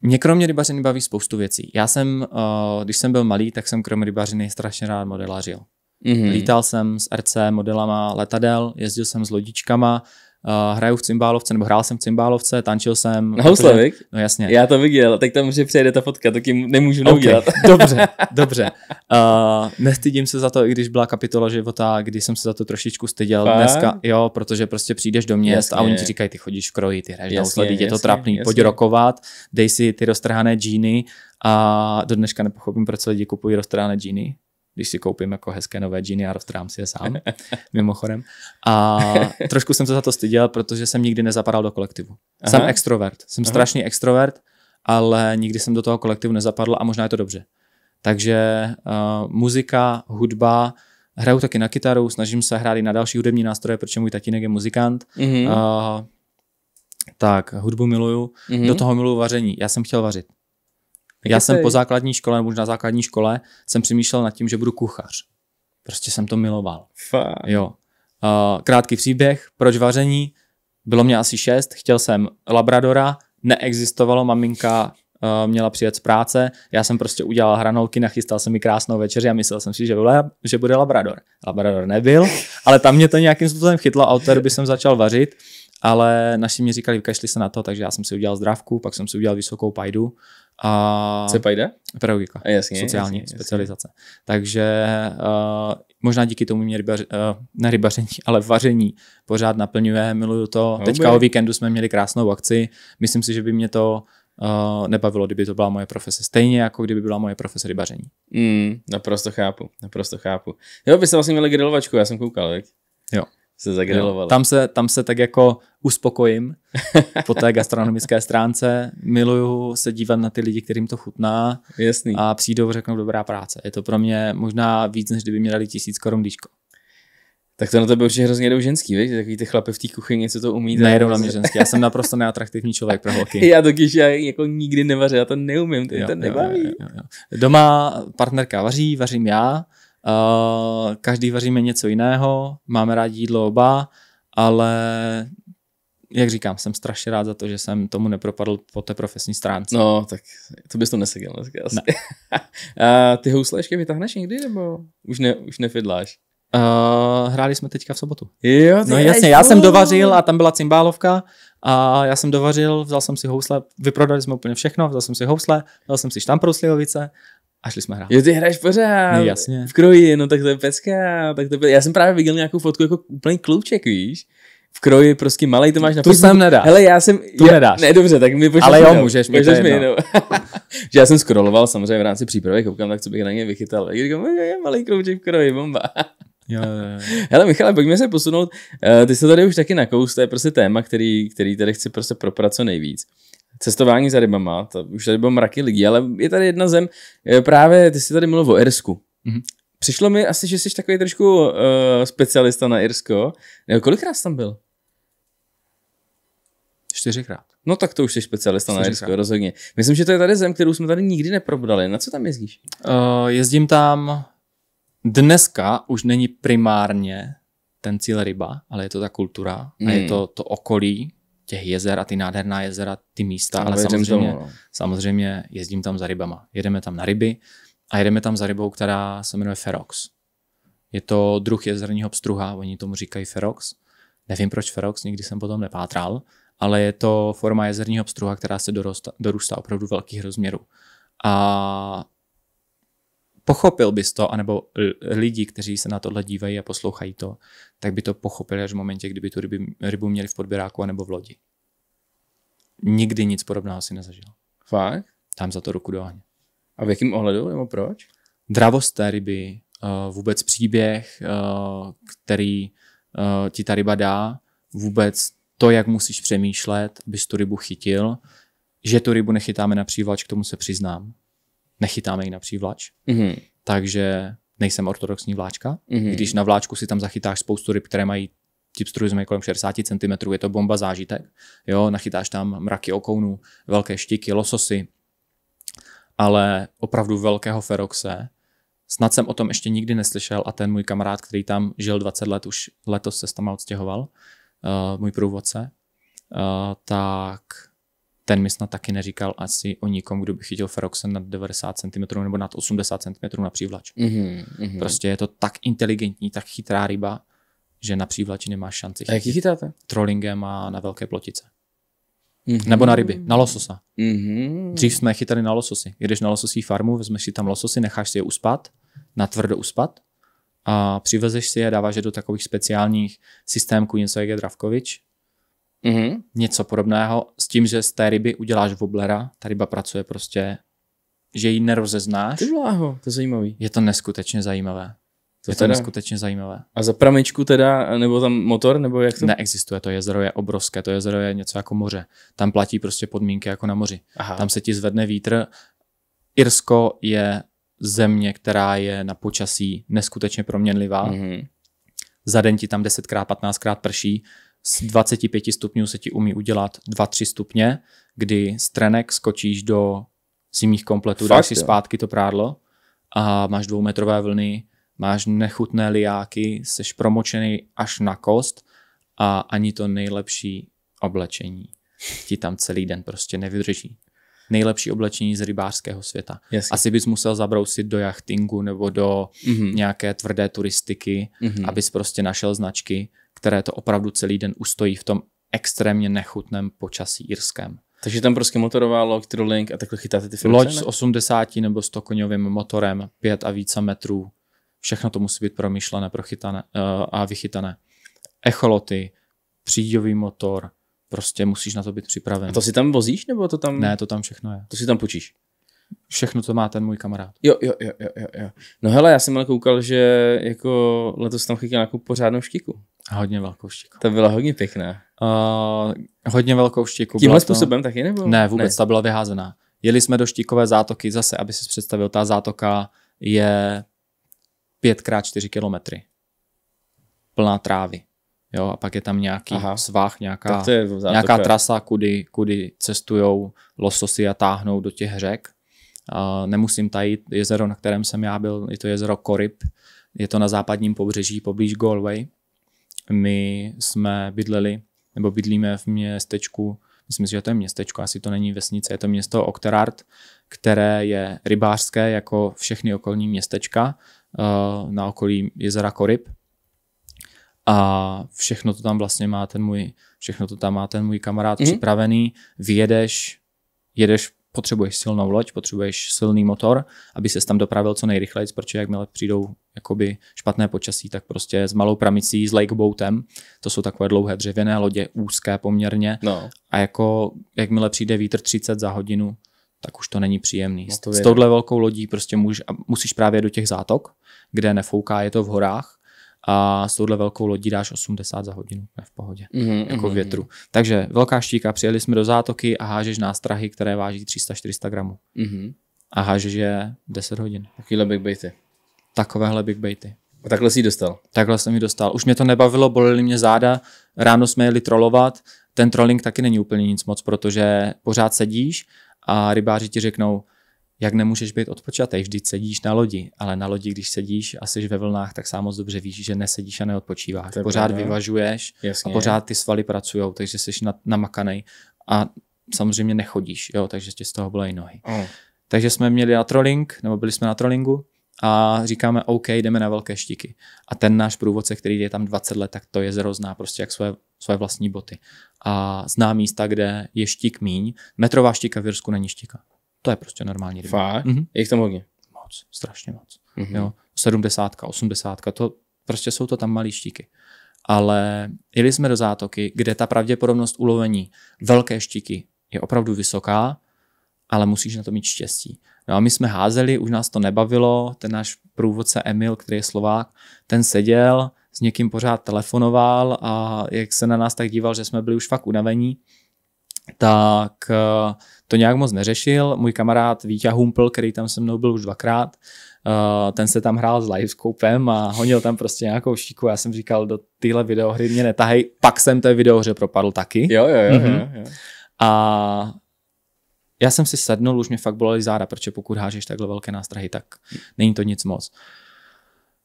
Mě kromě rybařiny baví spoustu věcí. Já jsem, eh, když jsem byl malý, tak jsem kromě rybařiny strašně rád modelářil. Mm-hmm. Lítal jsem s RC modelama letadel, jezdil jsem s lodičkama, Uh, hraju v cymbálovce, nebo hrál jsem v cymbálovce, tančil jsem. Na housle, protože... No jasně. Já to viděl, tak tam že přejde ta fotka, tak nemůžu okay. neudělat. dobře, dobře. Uh, nestydím se za to, i když byla kapitola života, kdy jsem se za to trošičku styděl. Fakt? Dneska, jo, protože prostě přijdeš do měst jasně. a oni ti říkají, ty chodíš v kroji, ty hraješ jasně, na housle, je to trapný, jasně. pojď rokovat, dej si ty roztrhané džíny a do dneška nepochopím, proč lidi kupují roztrhané džíny když si koupím jako hezké nové džíny a roztrám si je sám, mimochodem. A trošku jsem se za to styděl, protože jsem nikdy nezapadal do kolektivu. Aha. Jsem extrovert, jsem Aha. strašný extrovert, ale nikdy jsem do toho kolektivu nezapadl a možná je to dobře. Takže uh, muzika, hudba, hraju taky na kytaru, snažím se hrát i na další hudební nástroje, protože můj tatínek je muzikant. Mm-hmm. Uh, tak hudbu miluju, mm-hmm. do toho miluju vaření. Já jsem chtěl vařit. Tak Já jsem tady. po základní škole, nebo už na základní škole, jsem přemýšlel nad tím, že budu kuchař. Prostě jsem to miloval. Fakt. Jo. Eh, krátký příběh, proč vaření? Bylo mě asi šest, chtěl jsem Labradora, neexistovalo, maminka eh, měla přijet z práce, já jsem prostě udělal hranolky, nachystal jsem mi krásnou večeři a myslel jsem si, že, byla, že bude Labrador. Labrador nebyl, ale tam mě to nějakým způsobem chytlo a od té doby jsem začal vařit ale naši mi říkali, vykašli se na to, takže já jsem si udělal zdravku, pak jsem si udělal vysokou pajdu. A Co pajde? pajda? Pedagogika, jasně, sociální jasně, specializace. Jasně. Takže uh, možná díky tomu mě rybař, uh, eh, ne rybaření, ale vaření pořád naplňuje, miluju to. No, Teďka o víkendu jsme měli krásnou akci, myslím si, že by mě to Uh, nebavilo, kdyby to byla moje profese. Stejně jako kdyby byla moje profese rybaření. Mm, naprosto chápu, naprosto chápu. Jo, vy jste vlastně měli grilovačku, já jsem koukal, tak? Jo se Jo, Tam se, tam se tak jako uspokojím po té gastronomické stránce. Miluju se dívat na ty lidi, kterým to chutná. Jasný. A přijdou a řeknou dobrá práce. Je to pro mě možná víc, než kdyby mi dali tisíc korun díško. Tak to na tebe určitě hrozně jdou ženský, víš? Takový ty chlapy v té kuchyni, co to umí. Nejdou na mě ženský, já jsem naprosto neatraktivní člověk pro holky. já to když já jako nikdy nevařím, já to neumím, ty jo, to nebaví. Jo, jo, jo, jo. Doma partnerka vaří, vařím já, Eh, každý vaříme něco jiného, máme rádi jídlo oba, ale jak říkám, jsem strašně rád za to, že jsem tomu nepropadl po té profesní stránce. No, tak to bys to neseděl dneska asi. Ne. a ty housle ještě vytáhneš někdy, nebo už, ne, už nefidláš? Uh, hráli jsme teďka v sobotu. Jo, no jasně, já jsem dovařil a tam byla cymbálovka a já jsem dovařil, vzal jsem si housle, vyprodali jsme úplně všechno, vzal jsem si housle, vzal jsem si štamprou slivovice a šli jsme hrát. Jo, ty hraješ pořád. No, jasně. V kroji, no tak to je pecka. Tak to byl... Já jsem právě viděl nějakou fotku jako úplný klouček, víš? v kroji prostě malej, to máš na To sám nedáš. Hele, já jsem... To já, nedáš. Ne, dobře, tak mi pošleš Ale jo, můžeš, mi můžeš mi, no. že já jsem scrolloval samozřejmě v rámci přípravy, koukám, tak co bych na ně vychytal. Tak říkám, je, je malý klouček, v kroji, bomba. jo, jo, Hele, Michale, pojďme se posunout. Uh, ty se tady už taky nakous, to je prostě téma, který, který tady chci prostě proprat co nejvíc cestování za rybama, to už tady bylo mraky lidí, ale je tady jedna zem, eh, právě ty jsi tady mluvil o Irsku. Mm-hmm. Přišlo mi asi, že jsi takový trošku uh, specialista na Irsko. Eh, kolikrát jsi tam byl? Čtyřikrát. No tak to už jsi specialista Čtyřikrát. na Irsko, rozhodně. Myslím, že to je tady zem, kterou jsme tady nikdy neprobrali. Na co tam jezdíš? Uh, jezdím tam dneska už není primárně ten cíl ryba, ale je to ta kultura mm. a je hmm. to to okolí, těch jezer a ty nádherná jezera, ty místa, no, ale samozřejmě, tomu, no. samozřejmě jezdím tam za rybama. Jedeme tam na ryby a jedeme tam za rybou, která se jmenuje Ferox. Je to druh jezerního pstruha, oni tomu říkají Ferox. Nevím, proč Ferox, nikdy jsem potom nepátral, ale je to forma jezerního pstruha, která se dorůstá, dorůstá opravdu velkých rozměrů. A pochopil bys to, anebo lidi, kteří se na tohle dívají a poslouchají to, tak by to pochopili až v momentě, kdyby tu ryby, rybu měli v podběráku anebo v lodi. Nikdy nic podobného si nezažil. Fakt? Tam za to ruku do ohně. A v jakém ohledu nebo proč? Dravost té ryby, eh, vůbec příběh, eh, který eh, ti ta ryba dá, vůbec to, jak musíš přemýšlet, abys tu rybu chytil. Že tu rybu nechytáme na příval, k tomu se přiznám nechytáme ji na přívlač. Mm-hmm. Takže nejsem ortodoxní vláčka. Mm-hmm. Když na vláčku si tam zachytáš spoustu ryb, které mají tipstruizmy kolem 60 cm, je to bomba zážitek. Jo, nachytáš tam mraky okounů, velké štiky, lososy, ale opravdu velkého feroxe. Snad jsem o tom ještě nikdy neslyšel a ten můj kamarád, který tam žil 20 let, už letos se tam odstěhoval, uh, můj průvodce, uh, tak ten mi snad taky neříkal asi o nikom, kdo by chytil Feroxen nad 90 cm nebo nad 80 cm na přívlač. Mm-hmm, Prostě je to tak inteligentní, tak chytrá ryba, že na přívlači nemá šanci. Chytit. A jak ji chytáte? Trollingem a na velké plotice. Mm-hmm. Nebo na ryby, na lososa. Mm-hmm. Dřív jsme chytali na lososy. Jedeš na lososí farmu, vezmeš si tam lososy, necháš si je uspat, na tvrdo uspat a přivezeš si je, dáváš je do takových speciálních systémků, něco jak je Dravkovič, Mm-hmm. Něco podobného s tím, že z té ryby uděláš voblera, ta ryba pracuje prostě, že ji nerozeznáš. Ty vláho, to je zajímavý. Je to neskutečně zajímavé. To je teda... to neskutečně zajímavé. A za pramečku teda, nebo tam motor, nebo jak to? Neexistuje, to jezero je obrovské, to jezero je něco jako moře. Tam platí prostě podmínky jako na moři. Aha. Tam se ti zvedne vítr. Irsko je země, která je na počasí neskutečně proměnlivá. Mm-hmm. Za den ti tam 10x, 15x prší, z 25 stupňů se ti umí udělat 2-3 stupně, kdy z trenek skočíš do zimních kompletů, Fakt, dáš si jo. zpátky to prádlo a máš dvoumetrové vlny, máš nechutné liáky, jsi promočený až na kost a ani to nejlepší oblečení ti tam celý den prostě nevydrží. Nejlepší oblečení z rybářského světa. Jasně. Asi bys musel zabrousit do jachtingu nebo do mm-hmm. nějaké tvrdé turistiky, mm-hmm. abys prostě našel značky, které to opravdu celý den ustojí v tom extrémně nechutném počasí jirském. Takže tam prostě motorová loď, trolling a takhle chytáte ty filmy? Loď s 80 nebo 100 koňovým motorem, 5 a více metrů. Všechno to musí být promyšlené prochytané, uh, a vychytané. Echoloty, přídivý motor, prostě musíš na to být připraven. A to si tam vozíš, nebo to tam? Ne, to tam všechno je. To si tam počíš? Všechno to má ten můj kamarád. Jo, jo, jo, jo, jo. No hele, já jsem ale koukal, že jako letos tam chytil nějakou pořádnou štiku. Hodně velkou štěku. To byla hodně pěkná. Uh, eh, hodně velkou štěku. Tímhle to... způsobem taky nebo? Ne, vůbec, ne. ta byla vyházená. Jeli jsme do štíkové zátoky, zase, aby si představil, ta zátoka je 5x4 kilometry. Plná trávy. Jo, a pak je tam nějaký Aha. svah, nějaká, nějaká trasa, kudy, kudy cestujou lososy a táhnou do těch řek. Uh, nemusím tajit, jezero, na kterém jsem já byl, je to jezero Koryb. Je to na západním pobřeží, poblíž Galway. My jsme bydleli, nebo bydlíme v městečku, myslím si, že to je městečko, asi to není vesnice, je to město Okterart, které je rybářské jako všechny okolní městečka eh, na okolí jezera Koryb. A všechno to tam vlastně má ten můj, všechno to tam má ten můj kamarád mm-hmm. připravený. Vyjedeš, jedeš potřebuješ silnou loď, potřebuješ silný motor, aby se tam dopravil co nejrychleji, protože jakmile přijdou jakoby špatné počasí, tak prostě s malou pramicí, s lakeboatem, to jsou takové dlouhé dřevěné lodě, úzké poměrně no. a jako jakmile přijde vítr 30 za hodinu, tak už to není příjemný. No to S touhle velkou lodí prostě můž, musíš právě do těch zátok, kde nefouká, je to v horách, a s touhle velkou lodí dáš 80 za hodinu, ne v pohodě, mm-hmm, jako mhm, větru. Mhm. Takže velká štíka, přijeli jsme do zátoky a hážeš nástrahy, které váží 300-400 gramů. Mm-hmm. A hážeš je 10 hodin. Takovéhle big baity. Takovéhle big baity. A takhle jsi dostal? Takhle jsem ji dostal. Už mě to nebavilo, bolely mě záda, ráno jsme jeli trolovat, ten trolling taky není úplně nic moc, protože pořád sedíš a rybáři ti řeknou, jak nemůžeš být odpočatý, vždyť sedíš na lodi, ale na lodi, když sedíš a jsi ve vlnách, tak sám moc dobře víš, že nesedíš a neodpočíváš. Tebe, pořád ne? vyvažuješ Jasně. a pořád ty svaly pracují, takže jsi na, namakanej a samozřejmě nechodíš, jo, takže tě z toho bolej nohy. Oh. Takže jsme měli na trolling, nebo byli jsme na trollingu a říkáme OK, jdeme na velké štiky. A ten náš průvodce, který je tam 20 let, tak to je zrozná, prostě jak svoje, svoje vlastní boty. A zná místa, kde je štík míň. Metrová štika v Jirsku není štika. To je prostě normální ryba. Fakt? Mm-hmm. Je jich tam hodně? Moc, strašně moc. Mm-hmm. Jo, 70, 80, to prostě jsou to tam malý štíky. Ale jeli jsme do zátoky, kde ta pravděpodobnost ulovení velké štíky je opravdu vysoká, ale musíš na to mít štěstí. No a my jsme házeli, už nás to nebavilo, ten náš průvodce Emil, který je Slovák, ten seděl, s někým pořád telefonoval a jak se na nás tak díval, že jsme byli už fakt unavení, tak eh, to nějak moc neřešil. Můj kamarád Vítě Humpl, který tam se mnou byl už dvakrát, eh, ten se tam hrál s livescopem a honil tam prostě nějakou šíku. Já jsem říkal, do téhle videohry mě netahej. Pak jsem té videohře propadl taky. Jo, jo, jo. Mm-hmm. jo, mhm. jo. A já jsem si sednul, už mě fakt bolely záda, protože pokud hážeš takhle velké nástrahy, tak není to nic moc.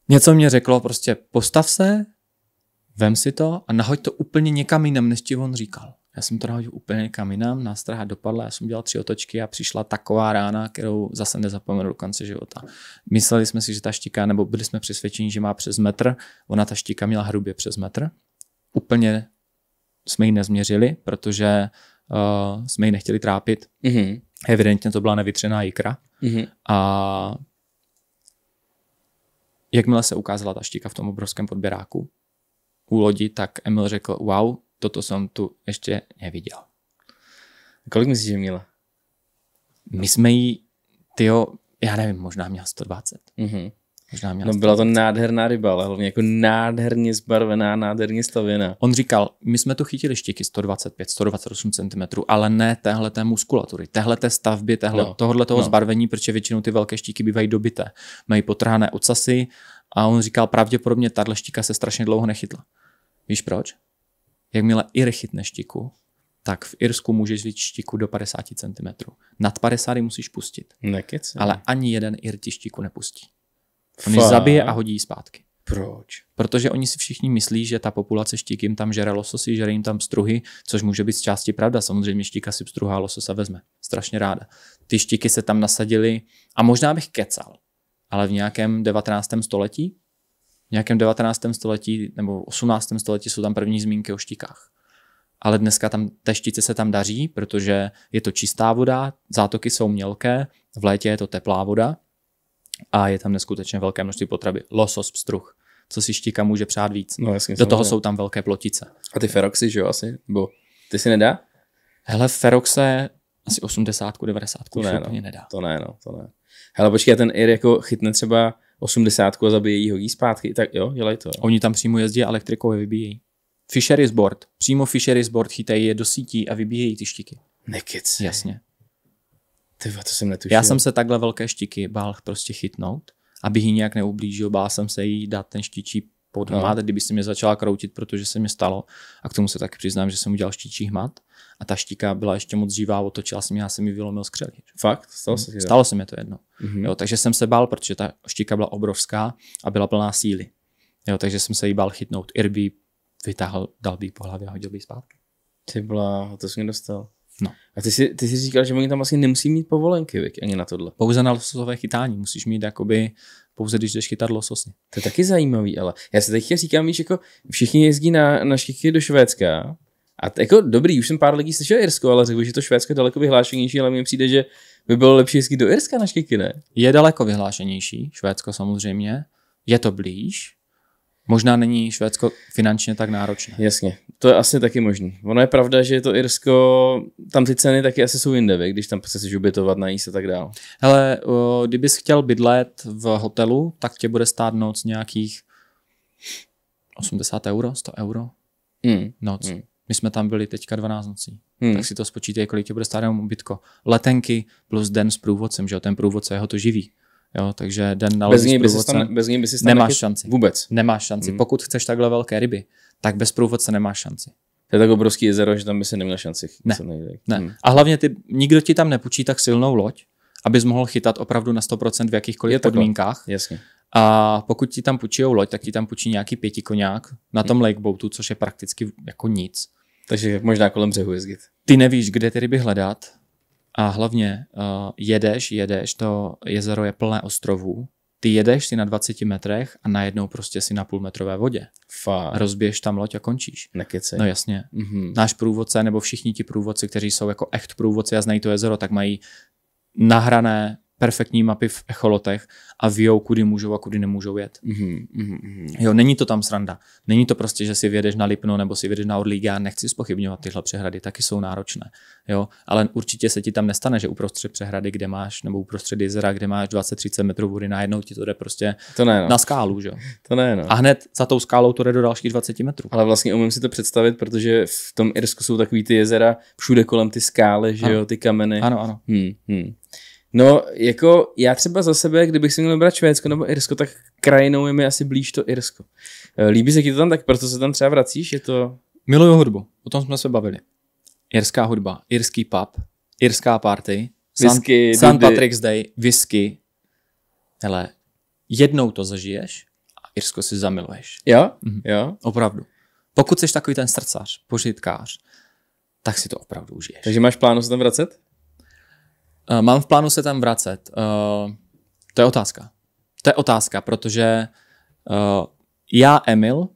Něco mě řeklo, prostě postav se, vem si to a nahoď to úplně někam jinam, než ti on říkal. Já jsem to nahodil úplně kam jinam, nástraha dopadla, já jsem dělal tři otočky a přišla taková rána, kterou zase nezapomenu do konce života. Mysleli jsme si, že ta štika, nebo byli jsme přesvědčeni, že má přes metr, ona ta štika měla hrubě přes metr. Úplně jsme ji nezměřili, protože uh, jsme ji nechtěli trápit. Mm-hmm. Evidentně to byla nevytřená jikra. Mm-hmm. A jakmile se ukázala ta štika v tom obrovském podběráku u lodi, tak Emil řekl, wow, toto som tu ešte nevidel. kolik myslíš, že měla? My jsme jí, tyjo, já nevím, možná měla 120. Mm-hmm. Možná měla no 120. byla to nádherná ryba, ale hlavně jako nádherně zbarvená, nádherně stavěná. On říkal, my jsme tu chytili štiky 125, 128 cm, ale ne téhle té muskulatury, téhle té stavby, téhle, no. tohle toho no. zbarvení, protože většinou ty velké štíky bývají dobité. Mají potrhané ocasy a on říkal, pravděpodobně tahle štíka se strašně dlouho nechytla. Víš proč? Jakmile ir chytne štiku, tak v Irsku můžeš zvít štiku do 50 cm. Nad 50 musíš pustit. ne? Ale ani jeden ir ti štiku nepustí. Oni Fá. zabije a hodí ji zpátky. Proč? Protože oni si všichni myslí, že ta populace štík jim tam žere lososy, žere jim tam struhy, což může být z části pravda. Samozřejmě štíka si pstruhá lososa vezme. Strašně ráda. Ty štíky se tam nasadily a možná bych kecal, ale v nějakém 19. století v nějakém 19. století nebo 18. století jsou tam první zmínky o štikách. Ale dneska tam té štice se tam daří, protože je to čistá voda, zátoky jsou mělké, v létě je to teplá voda a je tam neskutečně velké množství potravy. Losos, pstruh, co si štíka může přát víc. No, jasně, Do samozřejmě. toho jsou tam velké plotice. A ty feroxy, že jo, asi? Bo ty si nedá? Hele, feroxe asi 80, 90 to ne, no. nedá. To ne, no, to ne. Hele, počkej, ten ir jako chytne třeba osmdesátku a jí hodí zpátky, tak jo, dělají to. Oni tam přímo jezdí a elektrikou je vybíjí. Fisher board. Přímo Fisher board chytají je do sítí a vybíjejí ty štiky. Nekec. Jasně. Tyva, to jsem netušil. Já jsem se takhle velké štiky bál prostě chytnout, aby ji nějak neublížil, bál jsem se jí dát ten štičí pod hmat, no. kdyby si mě začala kroutit, protože se mi stalo. A k tomu se taky přiznám, že jsem udělal štičí hmat a ta štíka byla ještě moc živá, otočila jsem já jsem mi vylomil skřelí. Fakt? Stalo se, Stalo se mi to jedno. Mm-hmm. Jo, takže jsem se bál, protože ta štíka byla obrovská a byla plná síly. Jo, takže jsem se jí bál chytnout. Irby vytáhl, dal by po hlavě a hodil by zpátky. Ty byla, to jsem dostal. No. A ty jsi, ty jsi říkal, že oni tam asi nemusí mít povolenky, věk, ani na tohle. Pouze na lososové chytání musíš mít jakoby pouze když jdeš chytat lososy. To je taky zajímavý, ale já se teď říkám, víš, jako všichni jezdí na, na škyky do Švédska, a jako dobrý, už jsem pár lidí slyšel Irsko, ale řekl, že to Švédsko je daleko vyhlášenější, ale mně přijde, že by bylo lepší hezky do Irska než kiky, ne? Je daleko vyhlášenější, Švédsko samozřejmě. Je to blíž. Možná není Švédsko finančně tak náročné. Jasně, to je asi taky možné. Ono je pravda, že to Irsko, tam ty ceny taky asi jsou jinde, když tam chceš ubytovat, najíst a tak dále. Hele, kdybys chtěl bydlet v hotelu, tak tě bude stát noc nějakých 80 euro, 100 euro. Mm. Noc. Mm. My jsme tam byli teďka 12 nocí. Hmm. Tak si to spočítej, kolik tě bude stát jenom ubytko. Letenky plus den s průvodcem, že jo? Ten průvodce jeho to živí. Jo, takže den na bez něj, by tam, bez něj by si tam nemáš šanci. Vůbec. Nemáš šanci. Hmm. Pokud chceš takhle velké ryby, tak bez průvodce nemáš šanci. To je tak obrovský jezero, že tam by si neměl šanci. Ne. ne. Hmm. A hlavně ty, nikdo ti tam nepůjčí tak silnou loď, abys mohl chytat opravdu na 100% v jakýchkoliv je podmínkách. Takhle. Jasně. A pokud ti tam půjčijou loď, tak ti tam půjčí nějaký pětikoňák na tom hmm. lakeboatu, což je prakticky jako nic. Takže možná kolem břehu jezdit. Ty nevíš, kde ty ryby hledat a hlavně uh, jedeš, jedeš, to jezero je plné ostrovů, ty jedeš si na 20 metrech a najednou prostě si na půlmetrové vodě. Fakt. Rozbiješ tam loď a končíš. Nekeci. No jasně. Mm-hmm. Náš průvodce nebo všichni ti průvodci, kteří jsou jako echt průvodci a znají to jezero, tak mají nahrané perfektní mapy v echolotech a vějou, kudy můžou a kudy nemůžou jet. Mm-hmm, mm-hmm. Jo, není to tam sranda. Není to prostě, že si vědeš na Lipno nebo si vědeš na Orlíga. já nechci spochybňovat tyhle přehrady, taky jsou náročné. Jo, ale určitě se ti tam nestane, že uprostřed přehrady, kde máš, nebo uprostřed jezera, kde máš 20-30 metrů vody, najednou ti to jde prostě to ne, no. na skálu, že? To ne, no. A hned za tou skálou to jde do dalších 20 metrů. Ale vlastně umím si to představit, protože v tom Irsku jsou takový ty jezera všude kolem ty skály, že ano. jo, ty kameny. Ano, ano. Hmm, hmm. No, jako já třeba za sebe, kdybych si měl brát Švédsko nebo Irsko, tak krajinou je mi asi blíž to Irsko. Eh, líbí se ti to tam, tak proto se tam třeba vracíš? Je to... Miluju hudbu, o tom jsme se bavili. Irská hudba, irský pub, irská party, whisky, San, San Patrick's Day, whisky. Hele, jednou to zažiješ a Irsko si zamiluješ. Jo? Mhm. jo? Opravdu. Pokud jsi takový ten srdcař, požitkář, tak si to opravdu užiješ. Takže máš plánu se tam vracet? Uh, mám v plánu se tam vracet. Uh, to je otázka. To je otázka, protože uh, já, Emil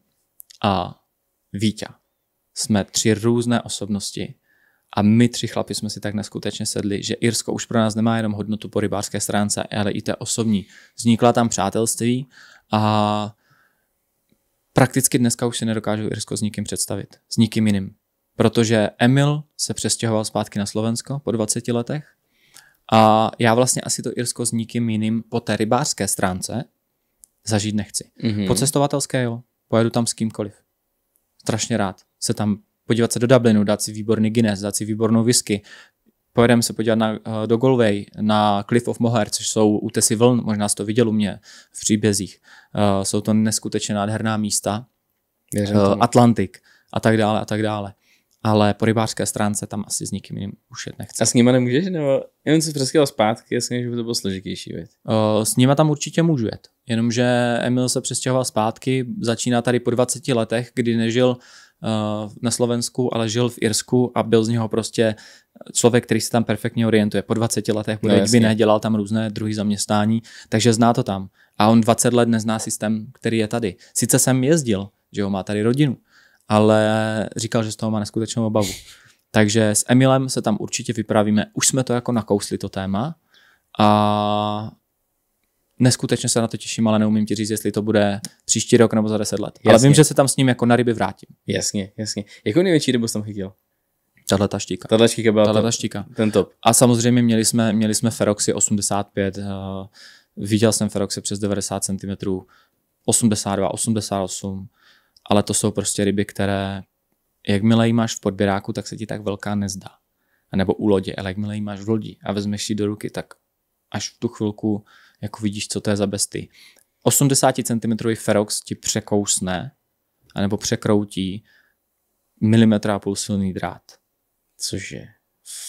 a Víťa jsme tři různé osobnosti a my tři chlapi jsme si tak neskutečně sedli, že Irsko už pro nás nemá jenom hodnotu po rybářské stránce, ale i té osobní. Vznikla tam přátelství a prakticky dneska už si nedokážu Irsko s nikým představit, s nikým jiným. Protože Emil se přestěhoval zpátky na Slovensko po 20 letech, a já vlastně asi to Irsko s nikým jiným po té rybářské stránce zažít nechci. Mm-hmm. Po cestovatelské jo, pojedu tam s kýmkoliv. Strašně rád se tam podívat se do Dublinu, dát si výborný Guinness, dát si výbornou whisky, pojedeme se podívat na, eh, do Galway, na Cliff of Moher, což jsou útesy vln, možná jste to viděl u mě v příbězích. Uh, jsou to neskutečně nádherná místa. uh, Atlantik a tak dále a tak dále ale po rybářské stránce tam asi s nikým jiným jet nechci. A s nima nemůžeš, nebo jenom se přeskyl zpátky, jasně, že by to bylo složitější věc. Uh, s nima tam určitě můžu jet, jenomže Emil se přestěhoval zpátky, začíná tady po 20 letech, kdy nežil uh, na Slovensku, ale žil v Irsku a byl z něho prostě člověk, který se tam perfektně orientuje. Po 20 letech bude no, by nedělal tam různé druhé zaměstnání, takže zná to tam. A on 20 let nezná systém, který je tady. Sice jsem jezdil, že ho má tady rodinu, ale říkal, že z toho má neskutečnou obavu. Takže s Emilem se tam určitě vypravíme. Už jsme to jako nakousli to téma a neskutečně se na to těším, ale neumím ti říct, jestli to bude příští rok nebo za deset let. Jasně. Ale vím, že se tam s ním jako na ryby vrátím. Jasně, jasně. Jakou největší rybu jsem chytil? Tahle ta štíka. Tahle štíka byla Tahle ta štíka. ten top. A samozřejmě měli jsme, měli jsme Feroxy 85, uh, eh, viděl jsem Feroxy přes 90 cm, 82, 88, ale to jsou prostě ryby, které jakmile ji máš v podběráku, tak se ti tak velká nezdá. A nebo u lodě, ale jakmile ji máš v lodi a vezmeš ji do ruky, tak až v tu chvilku jako vidíš, co to je za besty. 80 cm ferox ti překousne anebo překroutí milimetra a půl silný drát. Cože?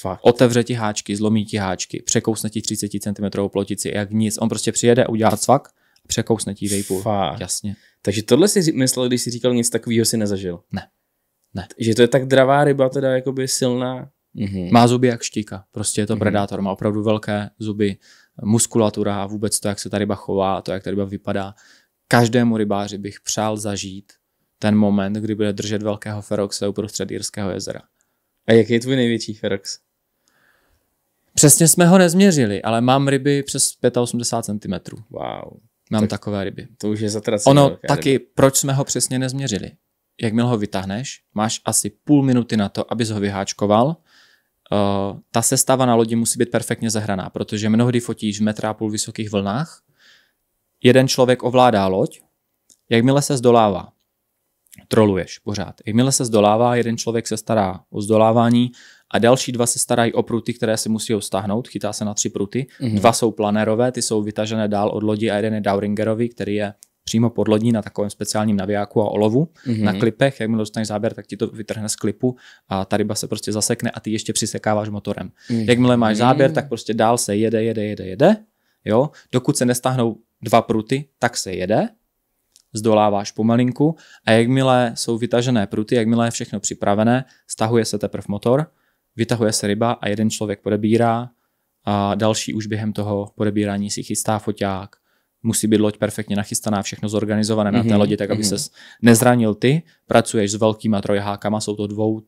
Fakt. Otevře ti háčky, zlomí ti háčky, překousne ti 30 cm plotici, jak nic. On prostě přijede a udělá cvak překousne vejpů. vejpu. Jasně. Takže tohle si myslel, když si říkal nic takového si nezažil. Ne. Ne. Že to je tak dravá ryba, teda jakoby silná. Mm-hmm. Má zuby jak štíka, prostě je to mm-hmm. predátor, má opravdu velké zuby, muskulatura a vůbec to, jak se ta ryba chová, to, jak ta ryba vypadá. Každému rybáři bych přál zažít ten moment, kdy bude držet velkého feroxe uprostřed Jirského jezera. A jaký je tvůj největší ferox? Přesně jsme ho nezměřili, ale mám ryby přes 85 cm. Wow. Mám tak takové ryby. To už je zatracené. Ono taky, ryby. proč jsme ho přesně nezměřili? Jakmile ho vytáhneš, máš asi půl minuty na to, abys ho vyháčkoval. Uh, ta sestava na lodi musí být perfektně zahraná, protože mnohdy fotíš v metra a půl vysokých vlnách, jeden člověk ovládá loď, jakmile se zdolává, troluješ pořád. Jakmile se zdolává, jeden člověk se stará o zdolávání, a další dva se starají o pruty, které si musí stáhnout, chytá se na tři pruty. Mm-hmm. Dva jsou planerové, ty jsou vytažené dál od lodi a jeden je Dowringerovi, který je přímo pod lodí na takovém speciálním navijáku a olovu mm-hmm. na klipech. Jakmile dostaneš záběr, tak ti to vytrhne z klipu a ta ryba se prostě zasekne a ty ještě přisekáváš motorem. Mm-hmm. Jakmile máš mhm. záběr, tak prostě dál se jede, jede, jede, jede. Jo? Dokud se nestáhnou dva pruty, tak se jede zdoláváš pomalinku a jakmile jsou vytažené pruty, jakmile je všechno připravené, stahuje se teprve motor vytahuje se ryba a jeden člověk podebírá a další už během toho podebírání si chystá foťák, musí být loď perfektně nachystaná, všechno zorganizované mm-hmm. na té mhm, lodi, tak aby mm-hmm. ses nezranil ty, pracuješ s velkýma trojhákama, jsou to dvou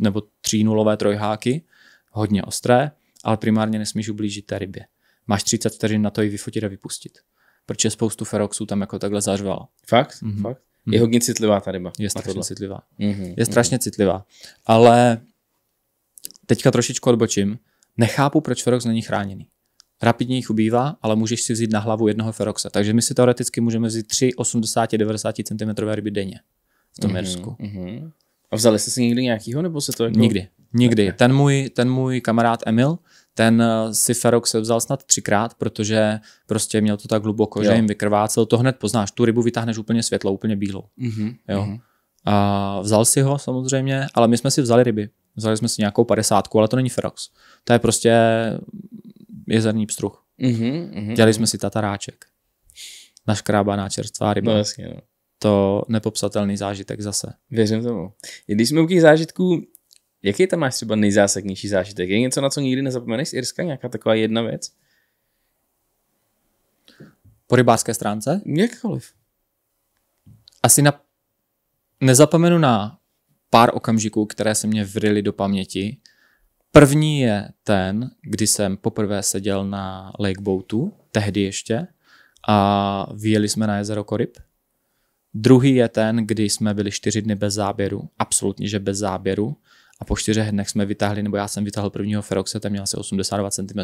nebo tří nulové trojháky, hodně ostré, ale primárně nesmíš ublížit té rybě. Máš 30 vteřin na to ji vyfotit a vypustit, Proč je spoustu feroxů tam jako takhle zařval. Fakt? Mm-hmm. Fakt? Mhm. Je hodně citlivá ta ryba. Je mhm, strašně citlivá. Mm-hmm. Je strašně mm-hmm. citlivá. Ale teďka trošičku odbočím, nechápu, proč Ferox není chráněný. Rapidně jich ubývá, ale můžeš si vzít na hlavu jednoho Feroxa. Takže my si teoreticky můžeme vzít 3 80-90 cm ryby denně v tom mm-hmm, Mm-hmm. A vzali jste si někdy nějakýho, nebo se to jako... Nikdy, nikdy. Okay. Ten, můj, ten můj kamarád Emil, ten eh, si Ferox se vzal snad třikrát, protože prostě měl to tak hluboko, jo. že jim vykrvácel. To hned poznáš, tu rybu vytáhneš úplně světlou, úplně bílou. Mm-hmm. Jo. Mm-hmm. A vzal si ho samozřejmě, ale my jsme si vzali ryby. Vzali jsme si nějakou padesátku, ale to není Ferox. To je prostě jezerní pstruh. Mm-hmm, mm-hmm, Dělali mhm. jsme si tataráček. Naškrábaná čerstvá ryba. No, jasně, no. To nepopsatelný zážitek zase. Věřím tomu. Když jsme u těch zážitků, jaký tam máš třeba nejzásadnější zážitek? Je něco, na co nikdy nezapomeneš z Irska? Nějaká taková jedna věc? Po rybářské stránce? Jakkoliv. Asi na... nezapomenu na pár okamžiků, které se mě vryly do paměti. První je ten, kdy jsem poprvé seděl na lakeboatu, tehdy ještě, a vyjeli jsme na jezero Koryb. Druhý je ten, kdy jsme byli čtyři dny bez záběru, absolutně, že bez záběru. A po čtyřech dnech jsme vytáhli, nebo já jsem vytáhl prvního feroxe, ten měl asi 82 cm.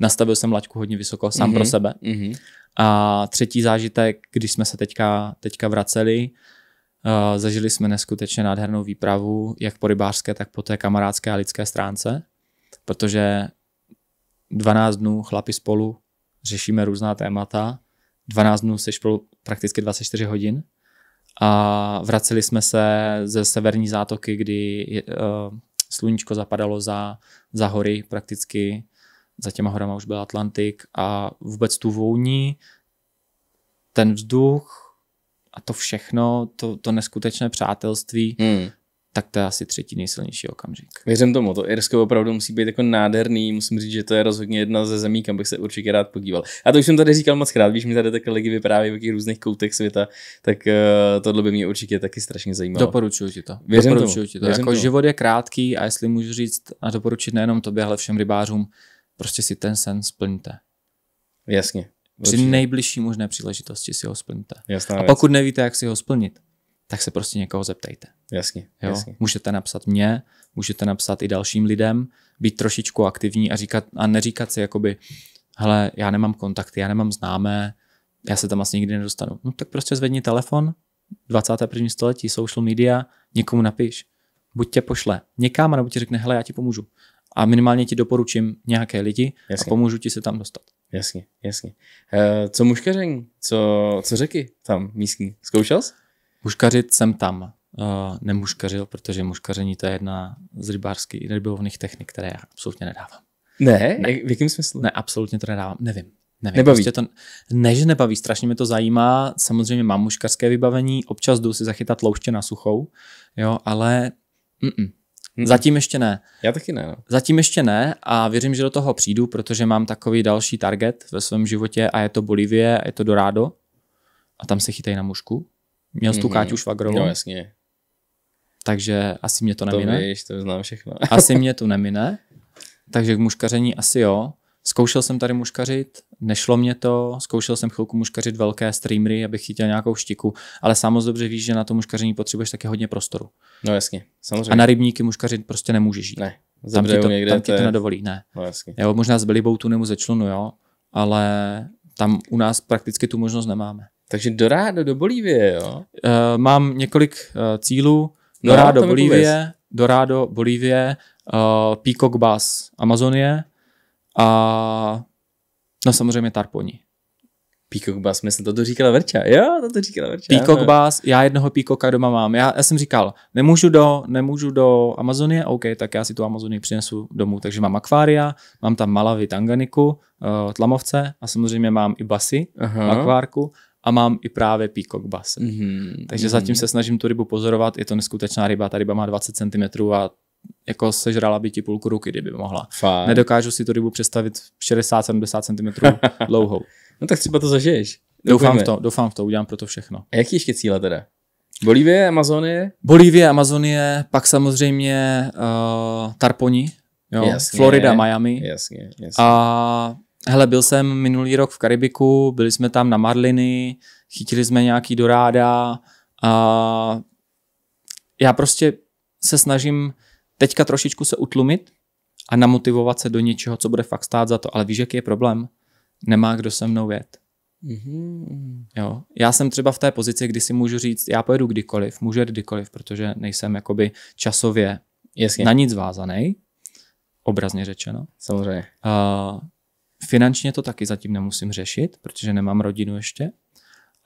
Nastavil jsem laťku hodně vysoko, sám mm-hmm. pro mhm, sebe. Mm-hmm. A třetí zážitek, když jsme se teďka, teďka vraceli, zažili jsme neskutečně nádhernou výpravu, jak po rybářské, tak po té kamarádské a lidské stránce, protože 12 dnů chlapi spolu řešíme různá témata, 12 dnů se spolu prakticky 24 hodin a vraceli jsme se ze severní zátoky, kdy uh, sluníčko zapadalo za, za hory prakticky, za těma horama už byl Atlantik a vůbec tu vůni, ten vzduch, a to všechno, to, to neskutečné přátelství, hmm. tak to je asi třetí nejsilnější okamžik. Věřím tomu, to Irsko opravdu musí být jako nádherný, musím říct, že to je rozhodně jedna ze zemí, kam bych se určitě rád podíval. A to už jsem tady říkal moc krát, víš, mi tady také lidi vyprávějí v jakých různých koutech světa, tak uh, tohle by mě určitě taky strašně zajímalo. Doporučuji ti to. Věřím doporučuji tomu. ti to. Věřím jako tomu. život je krátký a jestli můžu říct a doporučit nejenom tobě, ale všem rybářům, prostě si ten sen splňte. Jasně, při nejbližší možné příležitosti si ho splňte. Jasná a pokud věc. nevíte, jak si ho splnit, tak se prostě někoho zeptejte. Jasně, jo? jasně. Můžete napsat mě, můžete napsat i dalším lidem, být trošičku aktivní a, říkat, a neříkat si jakoby, hele, já nemám kontakty, já nemám známé, já se tam asi vlastně nikdy nedostanu. No tak prostě zvedni telefon, 21. století, social media, někomu napiš, buď tě pošle někam, nebo ti řekne, hele, já ti pomůžu. A minimálně ti doporučím nějaké lidi Jasně. a pomůžu ti se tam dostat. Jasně, jasně. E, co muškaření? Co, co řeky tam místní? Zkoušel jsi? Muškařit jsem tam uh, nemuškařil, protože muškaření to je jedna z rybářských rybovných technik, které já absolutně nedávám. Ne? ne. v jakém smyslu? Ne, absolutně to nedávám. Nevím. Nevím, nebaví. Prostě to, ne, že nebaví, strašně mě to zajímá. Samozřejmě mám muškařské vybavení, občas jdu si zachytat louště na suchou, jo, ale mm-mm, Hmm. Zatím ještě ne. Já taky ne. No. Zatím ještě ne a věřím, že do toho přijdu, protože mám takový další target ve svém životě a je to Bolivie a je to Dorado a tam se chytají na mušku. Měl mm-hmm. tu mhm. Káťu Švagrovou. No jasně. Takže asi mě to nemine. To víš, to znám všechno. asi mě to nemine. Takže k muškaření asi jo. Zkoušel jsem tady muškařit, nešlo mě to, zkoušel jsem chvilku muškařit velké streamery, abych chytil nějakou štiku, ale samozřejmě dobře víš, že na to muškaření potřebuješ taky hodně prostoru. No jasně, samozřejmě. A na rybníky muškařit prostě nemůžeš jít. Ne, tam ti to, někde tam ti to je... nedovolí, ne. No jasně. Jo, možná z belibou nebo ze člunu, jo, ale tam u nás prakticky tu možnost nemáme. Takže do Rádo, do Bolívie, jo? Uh, mám několik uh, cílů. Do no, Rádo, Bolívie, do Rádo, Bolívie, uh, Peacock Bass, Amazonie, a no samozřejmě Tarponi. Peacock Bass, myslím, to říkala Verča. Jo, to říkala Verča. Peacock Bass, já jednoho Peacocka doma mám. Já, já, jsem říkal, nemůžu do, nemůžu do Amazonie, OK, tak já si tu Amazonii přinesu domů. Takže mám akvária, mám tam Malavy, Tanganiku, uh, Tlamovce a samozřejmě mám i basy, Aha. akvárku a mám i právě Peacock Bass. Mm-hmm. Takže mm-hmm. zatím se snažím tu rybu pozorovat, je to neskutečná ryba, ta ryba má 20 cm a jako sežrala by ti půlku ruky, kdyby mohla. Fakt. Nedokážu si tu rybu představit 60-70 cm dlouhou. no tak třeba to zažiješ. Doufám v to, doufám v to, udělám pro to všechno. A jaký ještě cíle teda? Bolívie, Amazonie? Bolívie, Amazonie, pak samozřejmě uh, Tarponi, jo, jasně, Florida, Miami. Jasně, jasně. A hele, byl jsem minulý rok v Karibiku, byli jsme tam na Marliny, chytili jsme nějaký doráda a já prostě se snažím teďka trošičku se utlumit a namotivovat se do něčeho, co bude fakt stát za to. Ale víš, jaký je problém? Nemá kdo se mnou jet. Mm-hmm. Jo. Já jsem třeba v té pozici, kdy si můžu říct, já pojedu kdykoliv, můžu jet kdykoliv, protože nejsem jakoby časově Jasně. na nic vázaný, obrazně řečeno. Samozřejmě. Uh, finančně to taky zatím nemusím řešit, protože nemám rodinu ještě.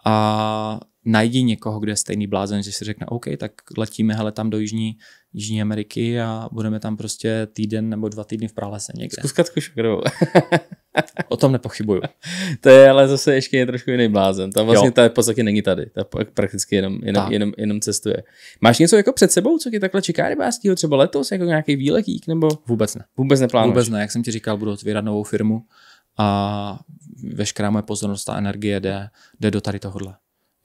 A najdi někoho, kde je stejný blázen, že si řekne, OK, tak letíme hele tam do Jižní, Jižní Ameriky a budeme tam prostě týden nebo dva týdny v pralese někde. Zkuskat šokrovou. o tom nepochybuju. to je ale zase ještě je trošku jiný blázen. Tam vlastně jo. ta v podstatě není tady. Ta prakticky jenom, jenom, tak. jenom, jenom, cestuje. Máš něco jako před sebou, co ti takhle čeká rybářského třeba letos, jako nějaký výletík nebo? Vůbec ne. Vůbec neplánuješ? Vůbec ne, jak jsem ti říkal, budu otvírat novou firmu a veškerá moje pozornost a energie jde, jde do tady tohohle.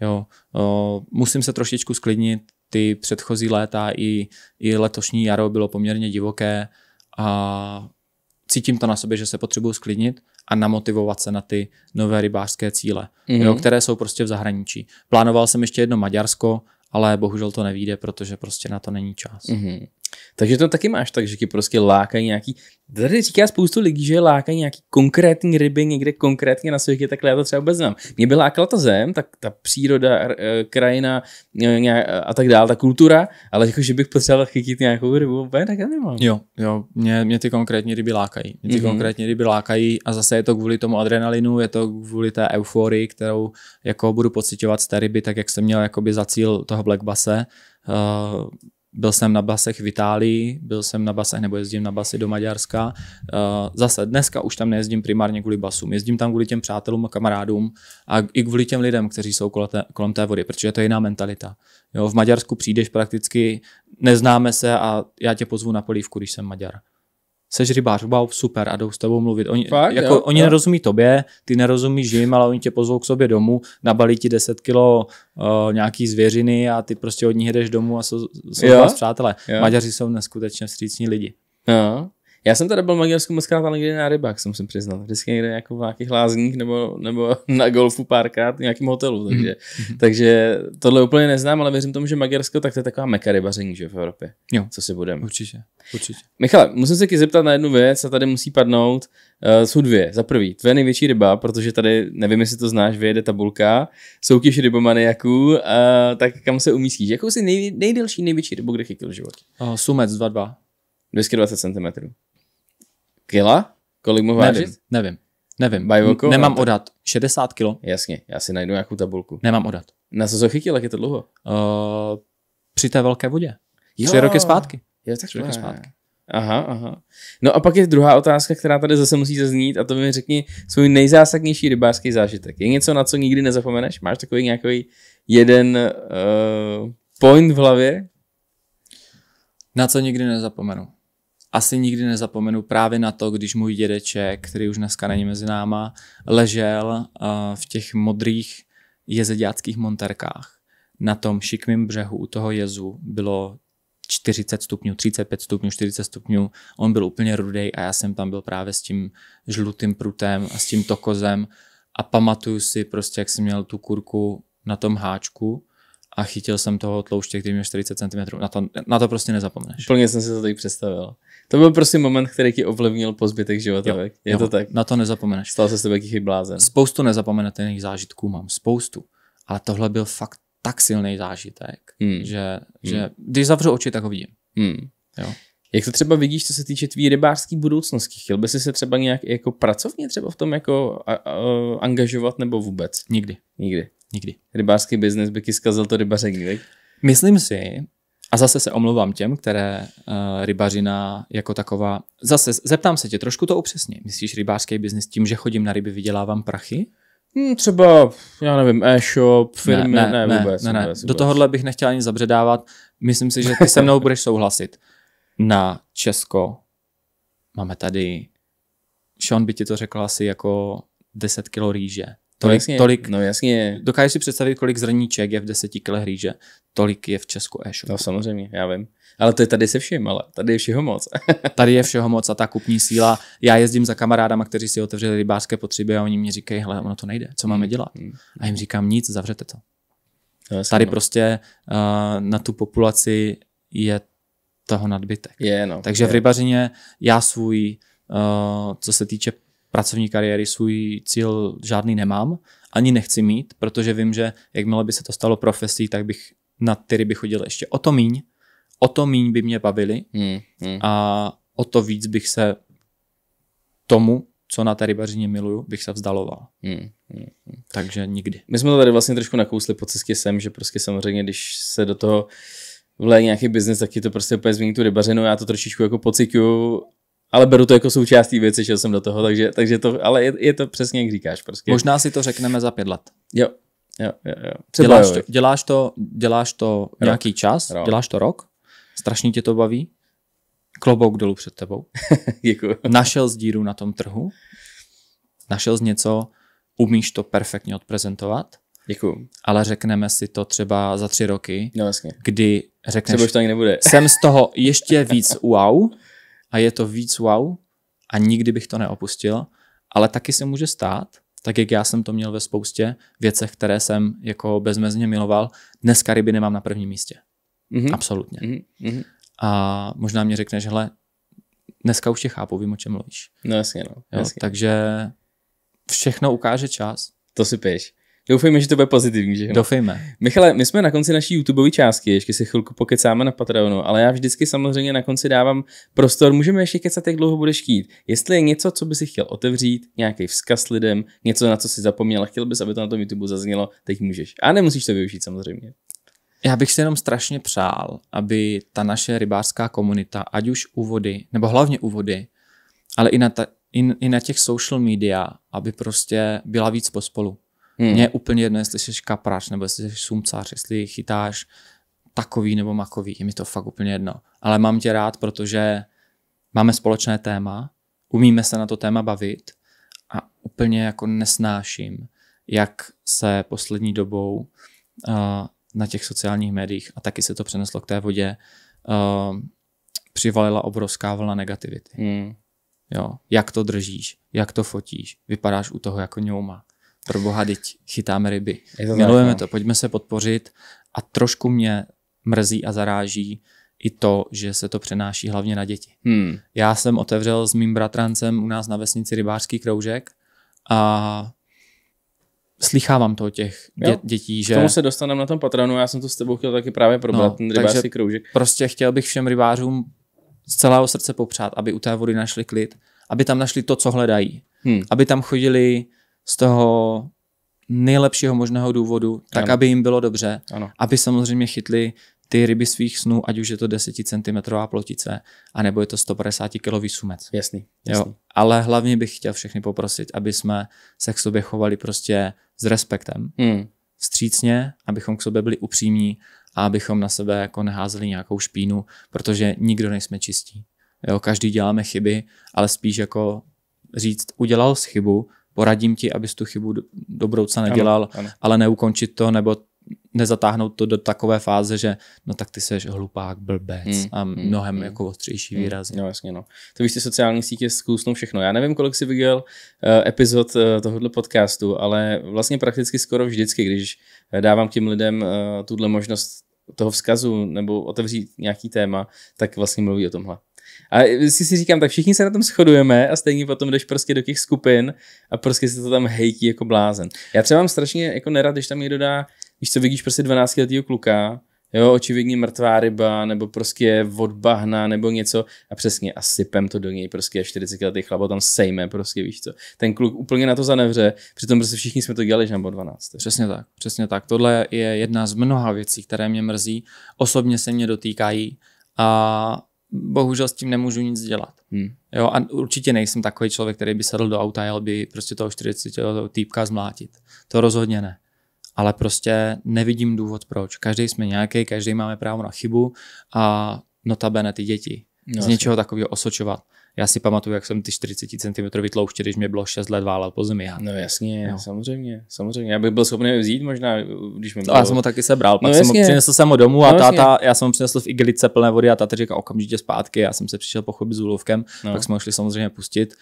Jo. O, musím se trošičku sklidnit, ty předchozí léta i, i letošní jaro bylo poměrně divoké a cítím to na sobě, že se potřebuju sklidnit a namotivovat se na ty nové rybářské cíle, mm-hmm. jo, které jsou prostě v zahraničí. Plánoval jsem ještě jedno Maďarsko, ale bohužel to nevíde, protože prostě na to není čas. Mm-hmm. Takže to taky máš tak, že ti prostě lákají nějaký, tady říká spoustu lidí, že lákají nějaký konkrétní ryby někde konkrétně na světě, takhle já to třeba vůbec znám. Mě by lákala ta zem, tak ta příroda, eh, krajina eh, eh, a tak dále, ta kultura, ale jako, že bych potřeboval chytit nějakou rybu, úplně tak já nemám. Jo, jo, mě, mě ty konkrétní ryby lákají. Mě ty mm-hmm. konkrétní ryby lákají a zase je to kvůli tomu adrenalinu, je to kvůli té euforii, kterou jako budu pocitovat z té ryby, tak jak jsem měl jakoby za cíl toho Black Uh, byl jsem na basech v Itálii, byl jsem na basech nebo jezdím na basy do Maďarska. Eh, zase dneska už tam nejezdím primárně kvůli basům, jezdím tam kvůli těm přátelům a kamarádům a i kvůli těm lidem, kteří jsou kolem té vody, protože to je jiná mentalita. Jo, v Maďarsku přijdeš prakticky, neznáme se a já tě pozvu na polívku, když jsem Maďar seš rybář, wow, super, a jdou s tebou mluvit. Oni, Fakt, jako, jo, oni jo. nerozumí tobě, ty nerozumíš jim, ale oni tě pozvou k sobě domů, nabalí ti 10 kilo uh, nějaký zvěřiny a ty prostě od nich jdeš domů a jsou, jsou vás přátelé. Jo. Maďaři jsou neskutečně vstřícní lidi. Jo. Já jsem tady byl v Maďarsku moc krát, ale někdy na rybách, jsem musím přiznat. Vždycky někde jako v nějakých lázních nebo, nebo na golfu párkrát v nějakém hotelu. Mhm. Takže, mm-hmm. takže tohle úplně neznám, ale věřím tomu, že Maďarsko tak to je taková meka rybaření, že v Evropě. Jo. Co si budeme. Určitě. Určitě. Michale, musím se tě zeptat na jednu věc a tady musí padnout. Uh, jsou dvě. Za prvý, tvoje největší ryba, protože tady, nevím, jestli to znáš, vyjede tabulka, soutěž rybomaniaků, uh, tak kam se umístíš? Jakou si nej, nejdelší, největší rybu, kde chytil život? Uh, eh, sumec 2,2. 220 cm. Kila? Kolik mu vážit? Nevím, nevím. nevím. Bajvoko, Nemám no, odat. 60 kilo. Jasně, já si najdu nějakou tabulku. Nemám odat. Na co se chytil, jak je to dlouho? Uh, při té velké vodě. Jo. Tři roky zpátky. Jo, tak Tři roky zpátky. Aha, aha. No a pak je druhá otázka, která tady zase musí zaznít a to mi řekni svůj nejzásadnější rybářský zážitek. Je něco, na co nikdy nezapomeneš? Máš takový nějaký jeden uh, point v hlavě? Na co nikdy nezapomenu? asi nikdy nezapomenu právě na to, když můj dědeček, který už dneska není mezi náma, ležel eh, v těch modrých jezeďáckých monterkách. Na tom šikmém břehu u toho jezu bylo 40 stupňů, 35 stupňů, 40 stupňů. On byl úplně rudej a já jsem tam byl právě s tím žlutým prutem a s tím tokozem a pamatuju si prostě, jak jsem měl tu kurku na tom háčku a chytil jsem toho tlouště, který měl 40 cm. Na to, na to prostě nezapomneš. Plně jsem si to tady představil. To byl prostě moment, který ti ovlivnil po zbytek života. Jo, tak? Je jo, to tak? Na to nezapomeneš. Stal se s tebe jaký blázen. Spoustu nezapomenutelných zážitků mám, spoustu. Ale tohle byl fakt tak silný zážitek, hmm. že, že hmm. když zavřu oči, tak ho vidím. Hmm. Jo. Jak to třeba vidíš, co se týče tvý rybářské budoucnosti? Chtěl by si se třeba nějak jako pracovně třeba v tom jako a, a, angažovat nebo vůbec? Nikdy. Nikdy. Nikdy. Rybářský biznis by ti zkazil to rybaření, Myslím si, a zase se omlouvám těm, které uh, rybařina jako taková... Zase zeptám se tě, trošku to upřesně. Myslíš rybářský biznis tím, že chodím na ryby, vydělávám prachy? Hmm, třeba, já nevím, e-shop, firmy, ne, ne, ne, ne vůbec. Ne, ne. Vůbec, Do tohohle bych nechtěl ani zabředávat. Myslím si, že ty se mnou budeš souhlasit. Na Česko máme tady, Sean by ti to řekl asi jako 10 kilo rýže. Tolik, no jasně, tolik, no jasně. Dokážeš si představit, kolik zrníček je v 10 kilo rýže tolik je v Česku e-shop. No samozřejmě, já vím. Ale to je tady se vším, ale tady je všeho moc. tady je všeho moc a ta kupní síla. Já jezdím za kamarádama, kteří si otevřeli rybářské potřeby a oni mi říkají, hele, ono to nejde, co máme hmm, dělat? Hmm. A jim říkám, nic, zavřete to. to no, tady no. prostě uh, na tu populaci je toho nadbytek. Je, no, Takže je. v rybařině já svůj, uh, co se týče pracovní kariéry, svůj cíl žádný nemám, ani nechci mít, protože vím, že jakmile by se to stalo profesí, tak bych na ty bych chodil ještě o to míň, o to míň by mě bavili mm, mm. a o to víc bych se tomu, co na té rybařině miluju, bych se vzdaloval. Mm, mm, mm. Takže nikdy. My jsme to tady vlastně trošku nakousli po cestě sem, že prostě samozřejmě, když se do toho vleje nějaký biznis, tak je to prostě úplně změní tu rybařinu. Já to trošičku jako pocituju, ale beru to jako součástí věci, šel jsem do toho, takže, takže to, ale je, je to přesně, jak říkáš. Prostě. Možná si to řekneme za pět let. Jo, Jo, jo, jo. děláš, to, děláš, to, děláš to rok. nějaký čas, rok. děláš to rok, strašně tě to baví, klobouk dolů před tebou. Děkuji. Našel z díru na tom trhu, našel z něco, umíš to perfektně odprezentovat. Děkuji. Ale řekneme si to třeba za tři roky, no, vlastně. kdy řekneš, třeba už to ani nebude. jsem z toho ještě víc wow a je to víc wow a nikdy bych to neopustil, ale taky se může stát, tak jak já jsem to měl ve spoustě věcech, které jsem jako bezmezně miloval, dneska ryby nemám na prvním místě. Mm-hmm. Absolutně. Mm-hmm. A možná mě řekneš, hele, dneska už tě chápu, vím, o čem mluvíš. No jasně, no. Jasně. takže všechno ukáže čas. To si píš. Doufejme, že to bude pozitivní, že Doufejme. Michale, my jsme na konci naší YouTubeové částky, ještě si chvilku pokecáme na Patreonu, ale já vždycky samozřejmě na konci dávám prostor, můžeme ještě kecat, jak dlouho budeš chtít. Jestli je něco, co by si chtěl otevřít, nějaký vzkaz lidem, něco, na co si zapomněl a chtěl bys, aby to na tom YouTube zaznělo, teď můžeš. A nemusíš to využít samozřejmě. Já bych si jenom strašně přál, aby ta naše rybářská komunita, ať už u vody, nebo hlavně u vody, ale i na, ta, i, i na těch social media, aby prostě byla víc pospolu Hmm. Mně je úplně jedno, jestli jsi kapráč nebo jestli jsi sumcář, jestli chytáš takový nebo makový, je mi to fakt úplně jedno. Ale mám tě rád, protože máme společné téma, umíme se na to téma bavit a úplně jako nesnáším, jak se poslední dobou uh, na těch sociálních médiích, a taky se to přeneslo k té vodě, uh, přivalila obrovská vlna negativity. Hmm. Jo, jak to držíš, jak to fotíš, vypadáš u toho jako ňouma pro boha, teď chytáme ryby. To Milujeme tak, to, no. pojďme se podpořit a trošku mě mrzí a zaráží i to, že se to přenáší hlavně na děti. Hmm. Já jsem otevřel s mým bratrancem u nás na vesnici rybářský kroužek a slychávám to o těch dě- jo. dětí, že... K tomu se dostaneme na tom patronu, já jsem to s tebou chtěl taky právě probrat, no, ten rybářský takže kroužek. prostě chtěl bych všem rybářům z celého srdce popřát, aby u té vody našli klid, aby tam našli to, co hledají, hmm. aby tam chodili z toho nejlepšího možného důvodu, tak ano. aby jim bylo dobře, ano. aby samozřejmě chytli ty ryby svých snů, ať už je to 10 cm plotice, anebo je to 150 kg sumec. Jasný, jasný. Jo, ale hlavně bych chtěl všechny poprosit, aby jsme se k sobě chovali prostě s respektem, hmm. střícně, abychom k sobě byli upřímní a abychom na sebe jako neházeli nějakou špínu, protože nikdo nejsme čistí. Jo, každý děláme chyby, ale spíš jako říct, udělal jsi chybu, poradím ti, abys tu chybu do budoucna nedělal, ano, ano. ale neukončit to nebo nezatáhnout to do takové fáze, že no tak ty seš hlupák, blbec mm, a hmm, mnohem mm, jako ostřejší mm, výrazy. No jasně, no. To víš, ty sociální sítě zkusnou všechno. Já nevím, kolik jsi viděl uh, epizod uh, tohohle podcastu, ale vlastně prakticky skoro vždycky, když dávám těm lidem uh, tuhle možnost toho vzkazu nebo otevřít nějaký téma, tak vlastně mluví o tomhle. A si si říkám, tak všichni se na tom shodujeme a stejně potom jdeš prostě do těch skupin a prostě se to tam hejtí jako blázen. Já třeba mám strašně jako nerad, když tam někdo dá, když co vidíš prostě 12 letého kluka, jo, očividně mrtvá ryba, nebo prostě bahna, nebo něco a přesně a sypem to do něj prostě 40 letý chlapa tam sejme prostě, víš co. Ten kluk úplně na to zanevře, přitom prostě všichni jsme to dělali, že nebo 12. Přesně tak, přesně tak. Tohle je jedna z mnoha věcí, které mě mrzí, osobně se mě dotýkají a bohužel s tím nemůžu nic dělat. Hmm. Jo, a určitě nejsem takový člověk, který by sedl do auta a jel by prostě toho 40 týpka zmlátit. To rozhodně ne. Ale prostě nevidím důvod proč. Každý jsme nějaký, každý máme právo na chybu a notabene ty děti no, z něčeho takového osočovat. Já si pamatuju, jak jsem ty 40 cm tlouště, když mě bylo 6 let válel po zemi. Já. No jasně, no. samozřejmě, samozřejmě. Já bych byl schopný vzít možná, když mi bylo... No, já jsem ho taky sebral, pak no, jsem ho přinesl jsem ho domů a no, táta, já jsem ho přinesl v igelice plné vody a táta říkal okamžitě zpátky. Já jsem se přišel pochopit s úlovkem, no. pak jsme ho šli samozřejmě pustit.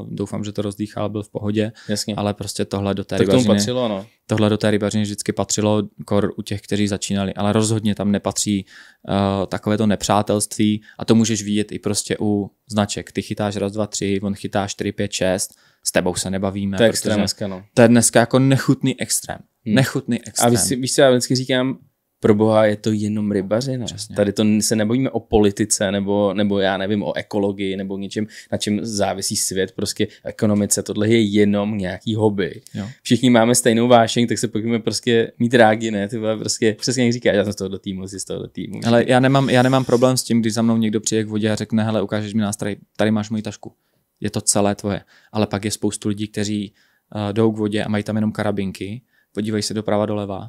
Uh, doufám, že to rozdýchal, byl v pohodě. Jasně. Ale prostě tohle do té to k tomu patřilo, no tohle do té rybařiny vždycky patřilo kor u těch, kteří začínali, ale rozhodně tam nepatří uh, eh, takové to nepřátelství a to můžeš vidět i prostě u značek. Ty chytáš raz, dva, tři, on chytá čtyři pět šest, s tebou se nebavíme. To je extrém dneska, no. To je dneska jako nechutný extrém. Hmm. Nechutný extrém. A víš, víš co já vždycky říkám, pro boha je to jenom rybařina. Přesně. Tady to se nebojíme o politice, nebo, nebo já nevím, o ekologii, nebo něčem, na čem závisí svět, prostě ekonomice. Tohle je jenom nějaký hobby. Jo. Všichni máme stejnou vášeň, tak se pojďme prostě mít rádi, ne? Ty prostě přesně jak říká, já jsem z do týmu, jsi z do týmu. Ale já nemám, já nemám problém s tím, když za mnou někdo přijde k vodě a řekne, hele, ukážeš mi nástroj, tady máš moji tašku. Je to celé tvoje. Ale pak je spoustu lidí, kteří uh, jdou k vodě a mají tam jenom karabinky, podívají se doprava doleva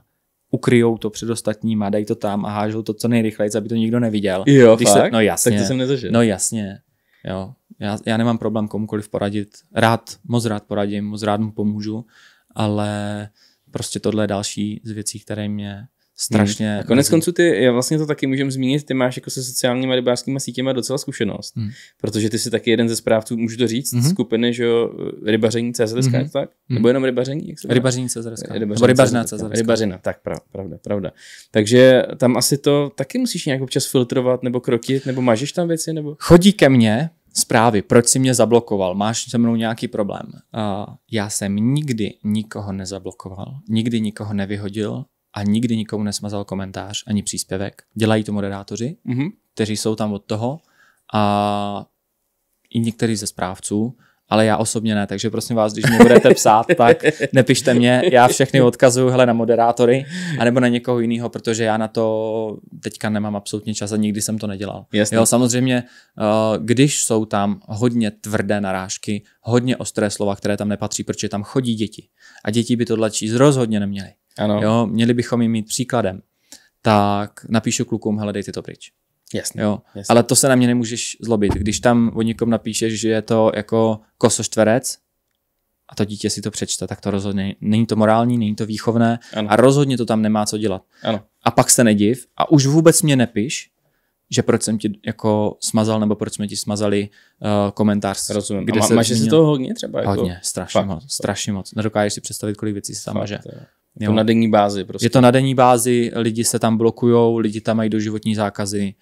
ukryjou to před ostatníma, dají to tam a hážou to co nejrychleji, aby to nikdo neviděl. Jo, Když fakt? Se, no jasně. Tak to jsem nezažil. No jasně. Jo. Já, já nemám problém komukoliv poradit. Rád, moc rád poradím, moc rád mu pomůžu, ale prostě tohle je další z věcí, které mě strašně. Hmm. konec konců ty, já vlastně to taky můžem zmínit, ty máš jako se sociálními rybářskými sítěma docela zkušenost, hmm. protože ty jsi taky jeden ze zprávců, můžu to říct, hmm. skupiny, že jo, rybaření CZSK, hmm. tak? Hmm. Nebo jenom rybaření? Jak se rybaření CZSK. Nebo rybařina CZSK. Rybařina, tak pravda, pravda. Takže tam asi to taky musíš nějak občas filtrovat nebo krotit, nebo mažeš tam věci, nebo? Chodí ke mně zprávy, proč si mě zablokoval, máš se mnou nějaký problém. Uh, já jsem nikdy nikoho nezablokoval, nikdy nikoho nevyhodil, a nikdy nikomu nesmazal komentář ani příspěvek. Dělají to moderátoři, mm-hmm. kteří jsou tam od toho a i některý ze správců, ale já osobně ne, takže prosím vás, když mi budete psát, tak nepište mě, já všechny odkazuju hele, na moderátory, anebo na někoho jiného, protože já na to teďka nemám absolutně čas a nikdy jsem to nedělal. Jasně. Jo, samozřejmě, eh, když jsou tam hodně tvrdé narážky, hodně ostré slova, které tam nepatří, protože tam chodí děti a děti by tohle číst rozhodně neměly. Ano. Jo, měli bychom jim mít příkladem. Tak napíšu klukům, hele, dejte to pryč. Jasně, jo. Jasně. Ale to se na mě nemůžeš zlobit. Když tam o někom napíšeš, že je to jako kosoštverec a to dítě si to přečte, tak to rozhodně není to morální, není to výchovné ano. a rozhodně to tam nemá co dělat. Ano. A pak se nediv a už vůbec mě nepiš, že proč jsem ti jako smazal, nebo proč jsme ti smazali uh, komentář. Rozumím. Kde a má, máš si toho hodně třeba? Jako... Hodně, strašně moc, strašně moc. Nedokážeš si představit, kolik věcí se tam maže. Jo. To na denní bázi prostě. Je to na denní bázi, lidi se tam blokujou, lidi tam mají doživotní zákazy,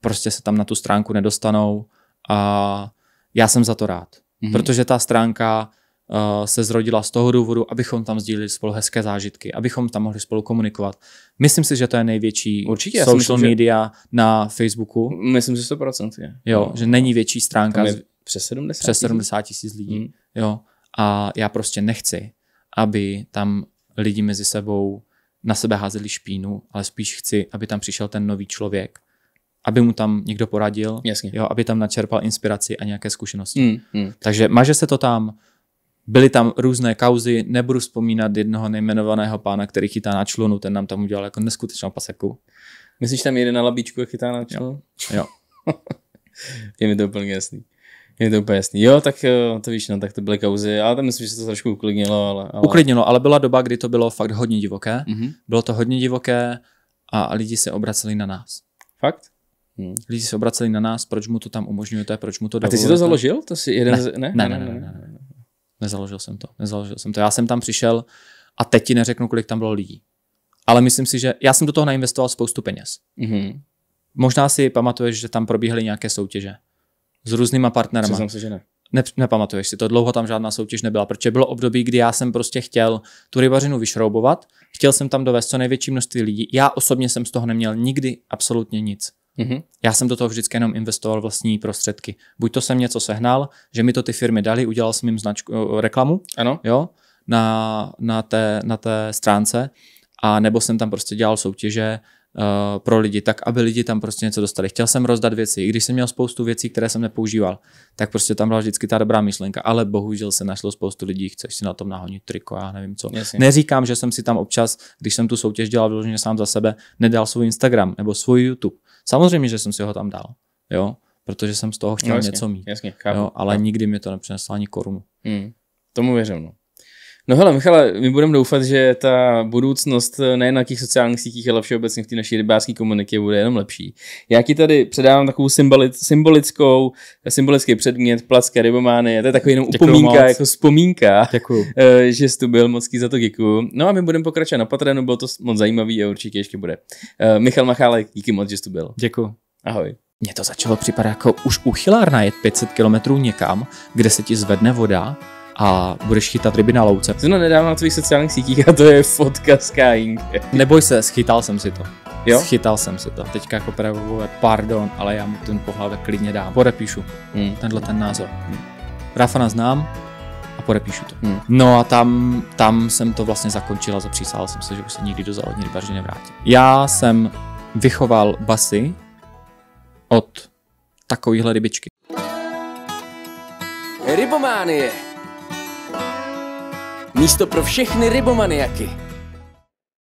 prostě se tam na tu stránku nedostanou a já jsem za to rád. Mm-hmm. Protože ta stránka uh, se zrodila z toho důvodu, abychom tam sdíleli spolu hezké zážitky, abychom tam mohli spolu komunikovat. Myslím si, že to je největší Určitě, social myslím, media že... na Facebooku. Myslím, že 100% je. Jo, no, že není větší stránka. Je přes 70 přes 70 tisíc lidí. Mm. Jo, a já prostě nechci, aby tam lidi mezi sebou na sebe házeli špínu, ale spíš chci, aby tam přišel ten nový člověk, aby mu tam někdo poradil, Jasně. Jo, aby tam načerpal inspiraci a nějaké zkušenosti. Mm, mm. Takže maže se to tam, byly tam různé kauzy, nebudu vzpomínat jednoho nejmenovaného pána, který chytá na člunu, ten nám tam udělal jako neskutečnou paseku. Myslíš, tam jeden na labičku a chytá na člunu? Jo. jo. Je mi to úplně jasný. Je to úplně jasný. Jo, tak eh, to víš, no, tak to byly kauzy, ale tam myslím, že se to trošku uklidnilo. Ale, ale... Uklidnilo, ale byla doba, kdy to bylo fakt hodně divoké. Mm-hmm. Bylo to hodně divoké a lidi se obraceli na nás. Fakt? Hmm. hmm. Lidi se obraceli na nás, proč mu to tam umožňujete, proč mu to dovolujete. A ty jsi to založil? To jsi jeden ne. Z... Ne? Ne, ne, ne, ne, ne, ne, ne. Nezaložil jsem to, nezaložil jsem to. Já jsem tam přišel a teď ti neřeknu, kolik tam bylo lidí. Ale myslím si, že já jsem do toho nainvestoval spoustu peněz. Mm-hmm. Možná si pamatuješ, že tam probíhaly nějaké soutěže. S různýma partnerama. Přiznám se, že ne. ne. Nepamatuješ si to, dlouho tam žádná soutěž nebyla, protože bylo období, kdy já jsem prostě chtěl tu rybařinu vyšroubovat, chtěl jsem tam dovést co největší množství lidí. Já osobně jsem z toho neměl nikdy absolutně nic. Mm-hmm. Já jsem do toho vždycky jenom investoval vlastní prostředky. Buď to jsem něco sehnal, že mi to ty firmy dali, udělal jsem jim značku, eh, reklamu ano. Jo, na, na, té, na té stránce, a nebo jsem tam prostě dělal soutěže, Eh, pro lidi, tak aby lidi tam prostě něco dostali. Chtěl jsem rozdat věci, i když jsem měl spoustu věcí, které jsem nepoužíval, tak prostě tam byla vždycky ta dobrá myšlenka, ale bohužel se našlo spoustu lidí, chceš si na tom nahonit triko, já nevím co. Jasně. Neříkám, že jsem si tam občas, když jsem tu soutěž dělal vyloženě sám za sebe, nedal svůj Instagram nebo svůj YouTube. Samozřejmě, že jsem si ho tam dal, jo, protože jsem z toho chtěl no, jasně, něco mít. Jasně, chápu, jo, ale chápu. nikdy mi to nepřineslo ani korunu. Hmm. Tomu věřím, no. No hele, Michale, my budeme doufat, že ta budoucnost eh, nejen na těch sociálních sítích, ale všeobecně v té naší rybářské komunikě bude jenom lepší. Já ti tady předávám takovou symbolickou, eh, symbolický předmět placka rybomány. To je takový jenom Děkuju upomínka, moc. jako vzpomínka, Děkuju. Eh, že jsi tu byl, moc za to děkuju. No a my budeme pokračovat na Patreonu, bylo to moc zajímavý a určitě ještě bude. Michal Machálek, díky moc, že jsi tu byl. Děkuju. Ahoj. Mně to začalo připadat jako už uchylárna jet 500 kilometrů někam, kde se ti zvedne voda a budeš chytat ryby na louce. Zrovna nedávno na tvých sociálních sítích a to je fotka s Kainke. Neboj se, schytal jsem si to. Jo? Schytal jsem si to. Teďka jako pravou, pardon, ale já mu ten pohled klidně dám. Podepíšu hmm. tenhle ten názor. Hmm. Rafana znám, a podepíšu to. Hmm. No a tam, tam jsem to vlastně zakončil a zapřísahal jsem se, že už se nikdy do závodní rybařiny nevrátím. Já jsem vychoval basy od takovýhle rybičky. Rybománie. Místo pro všechny rybomaniaky.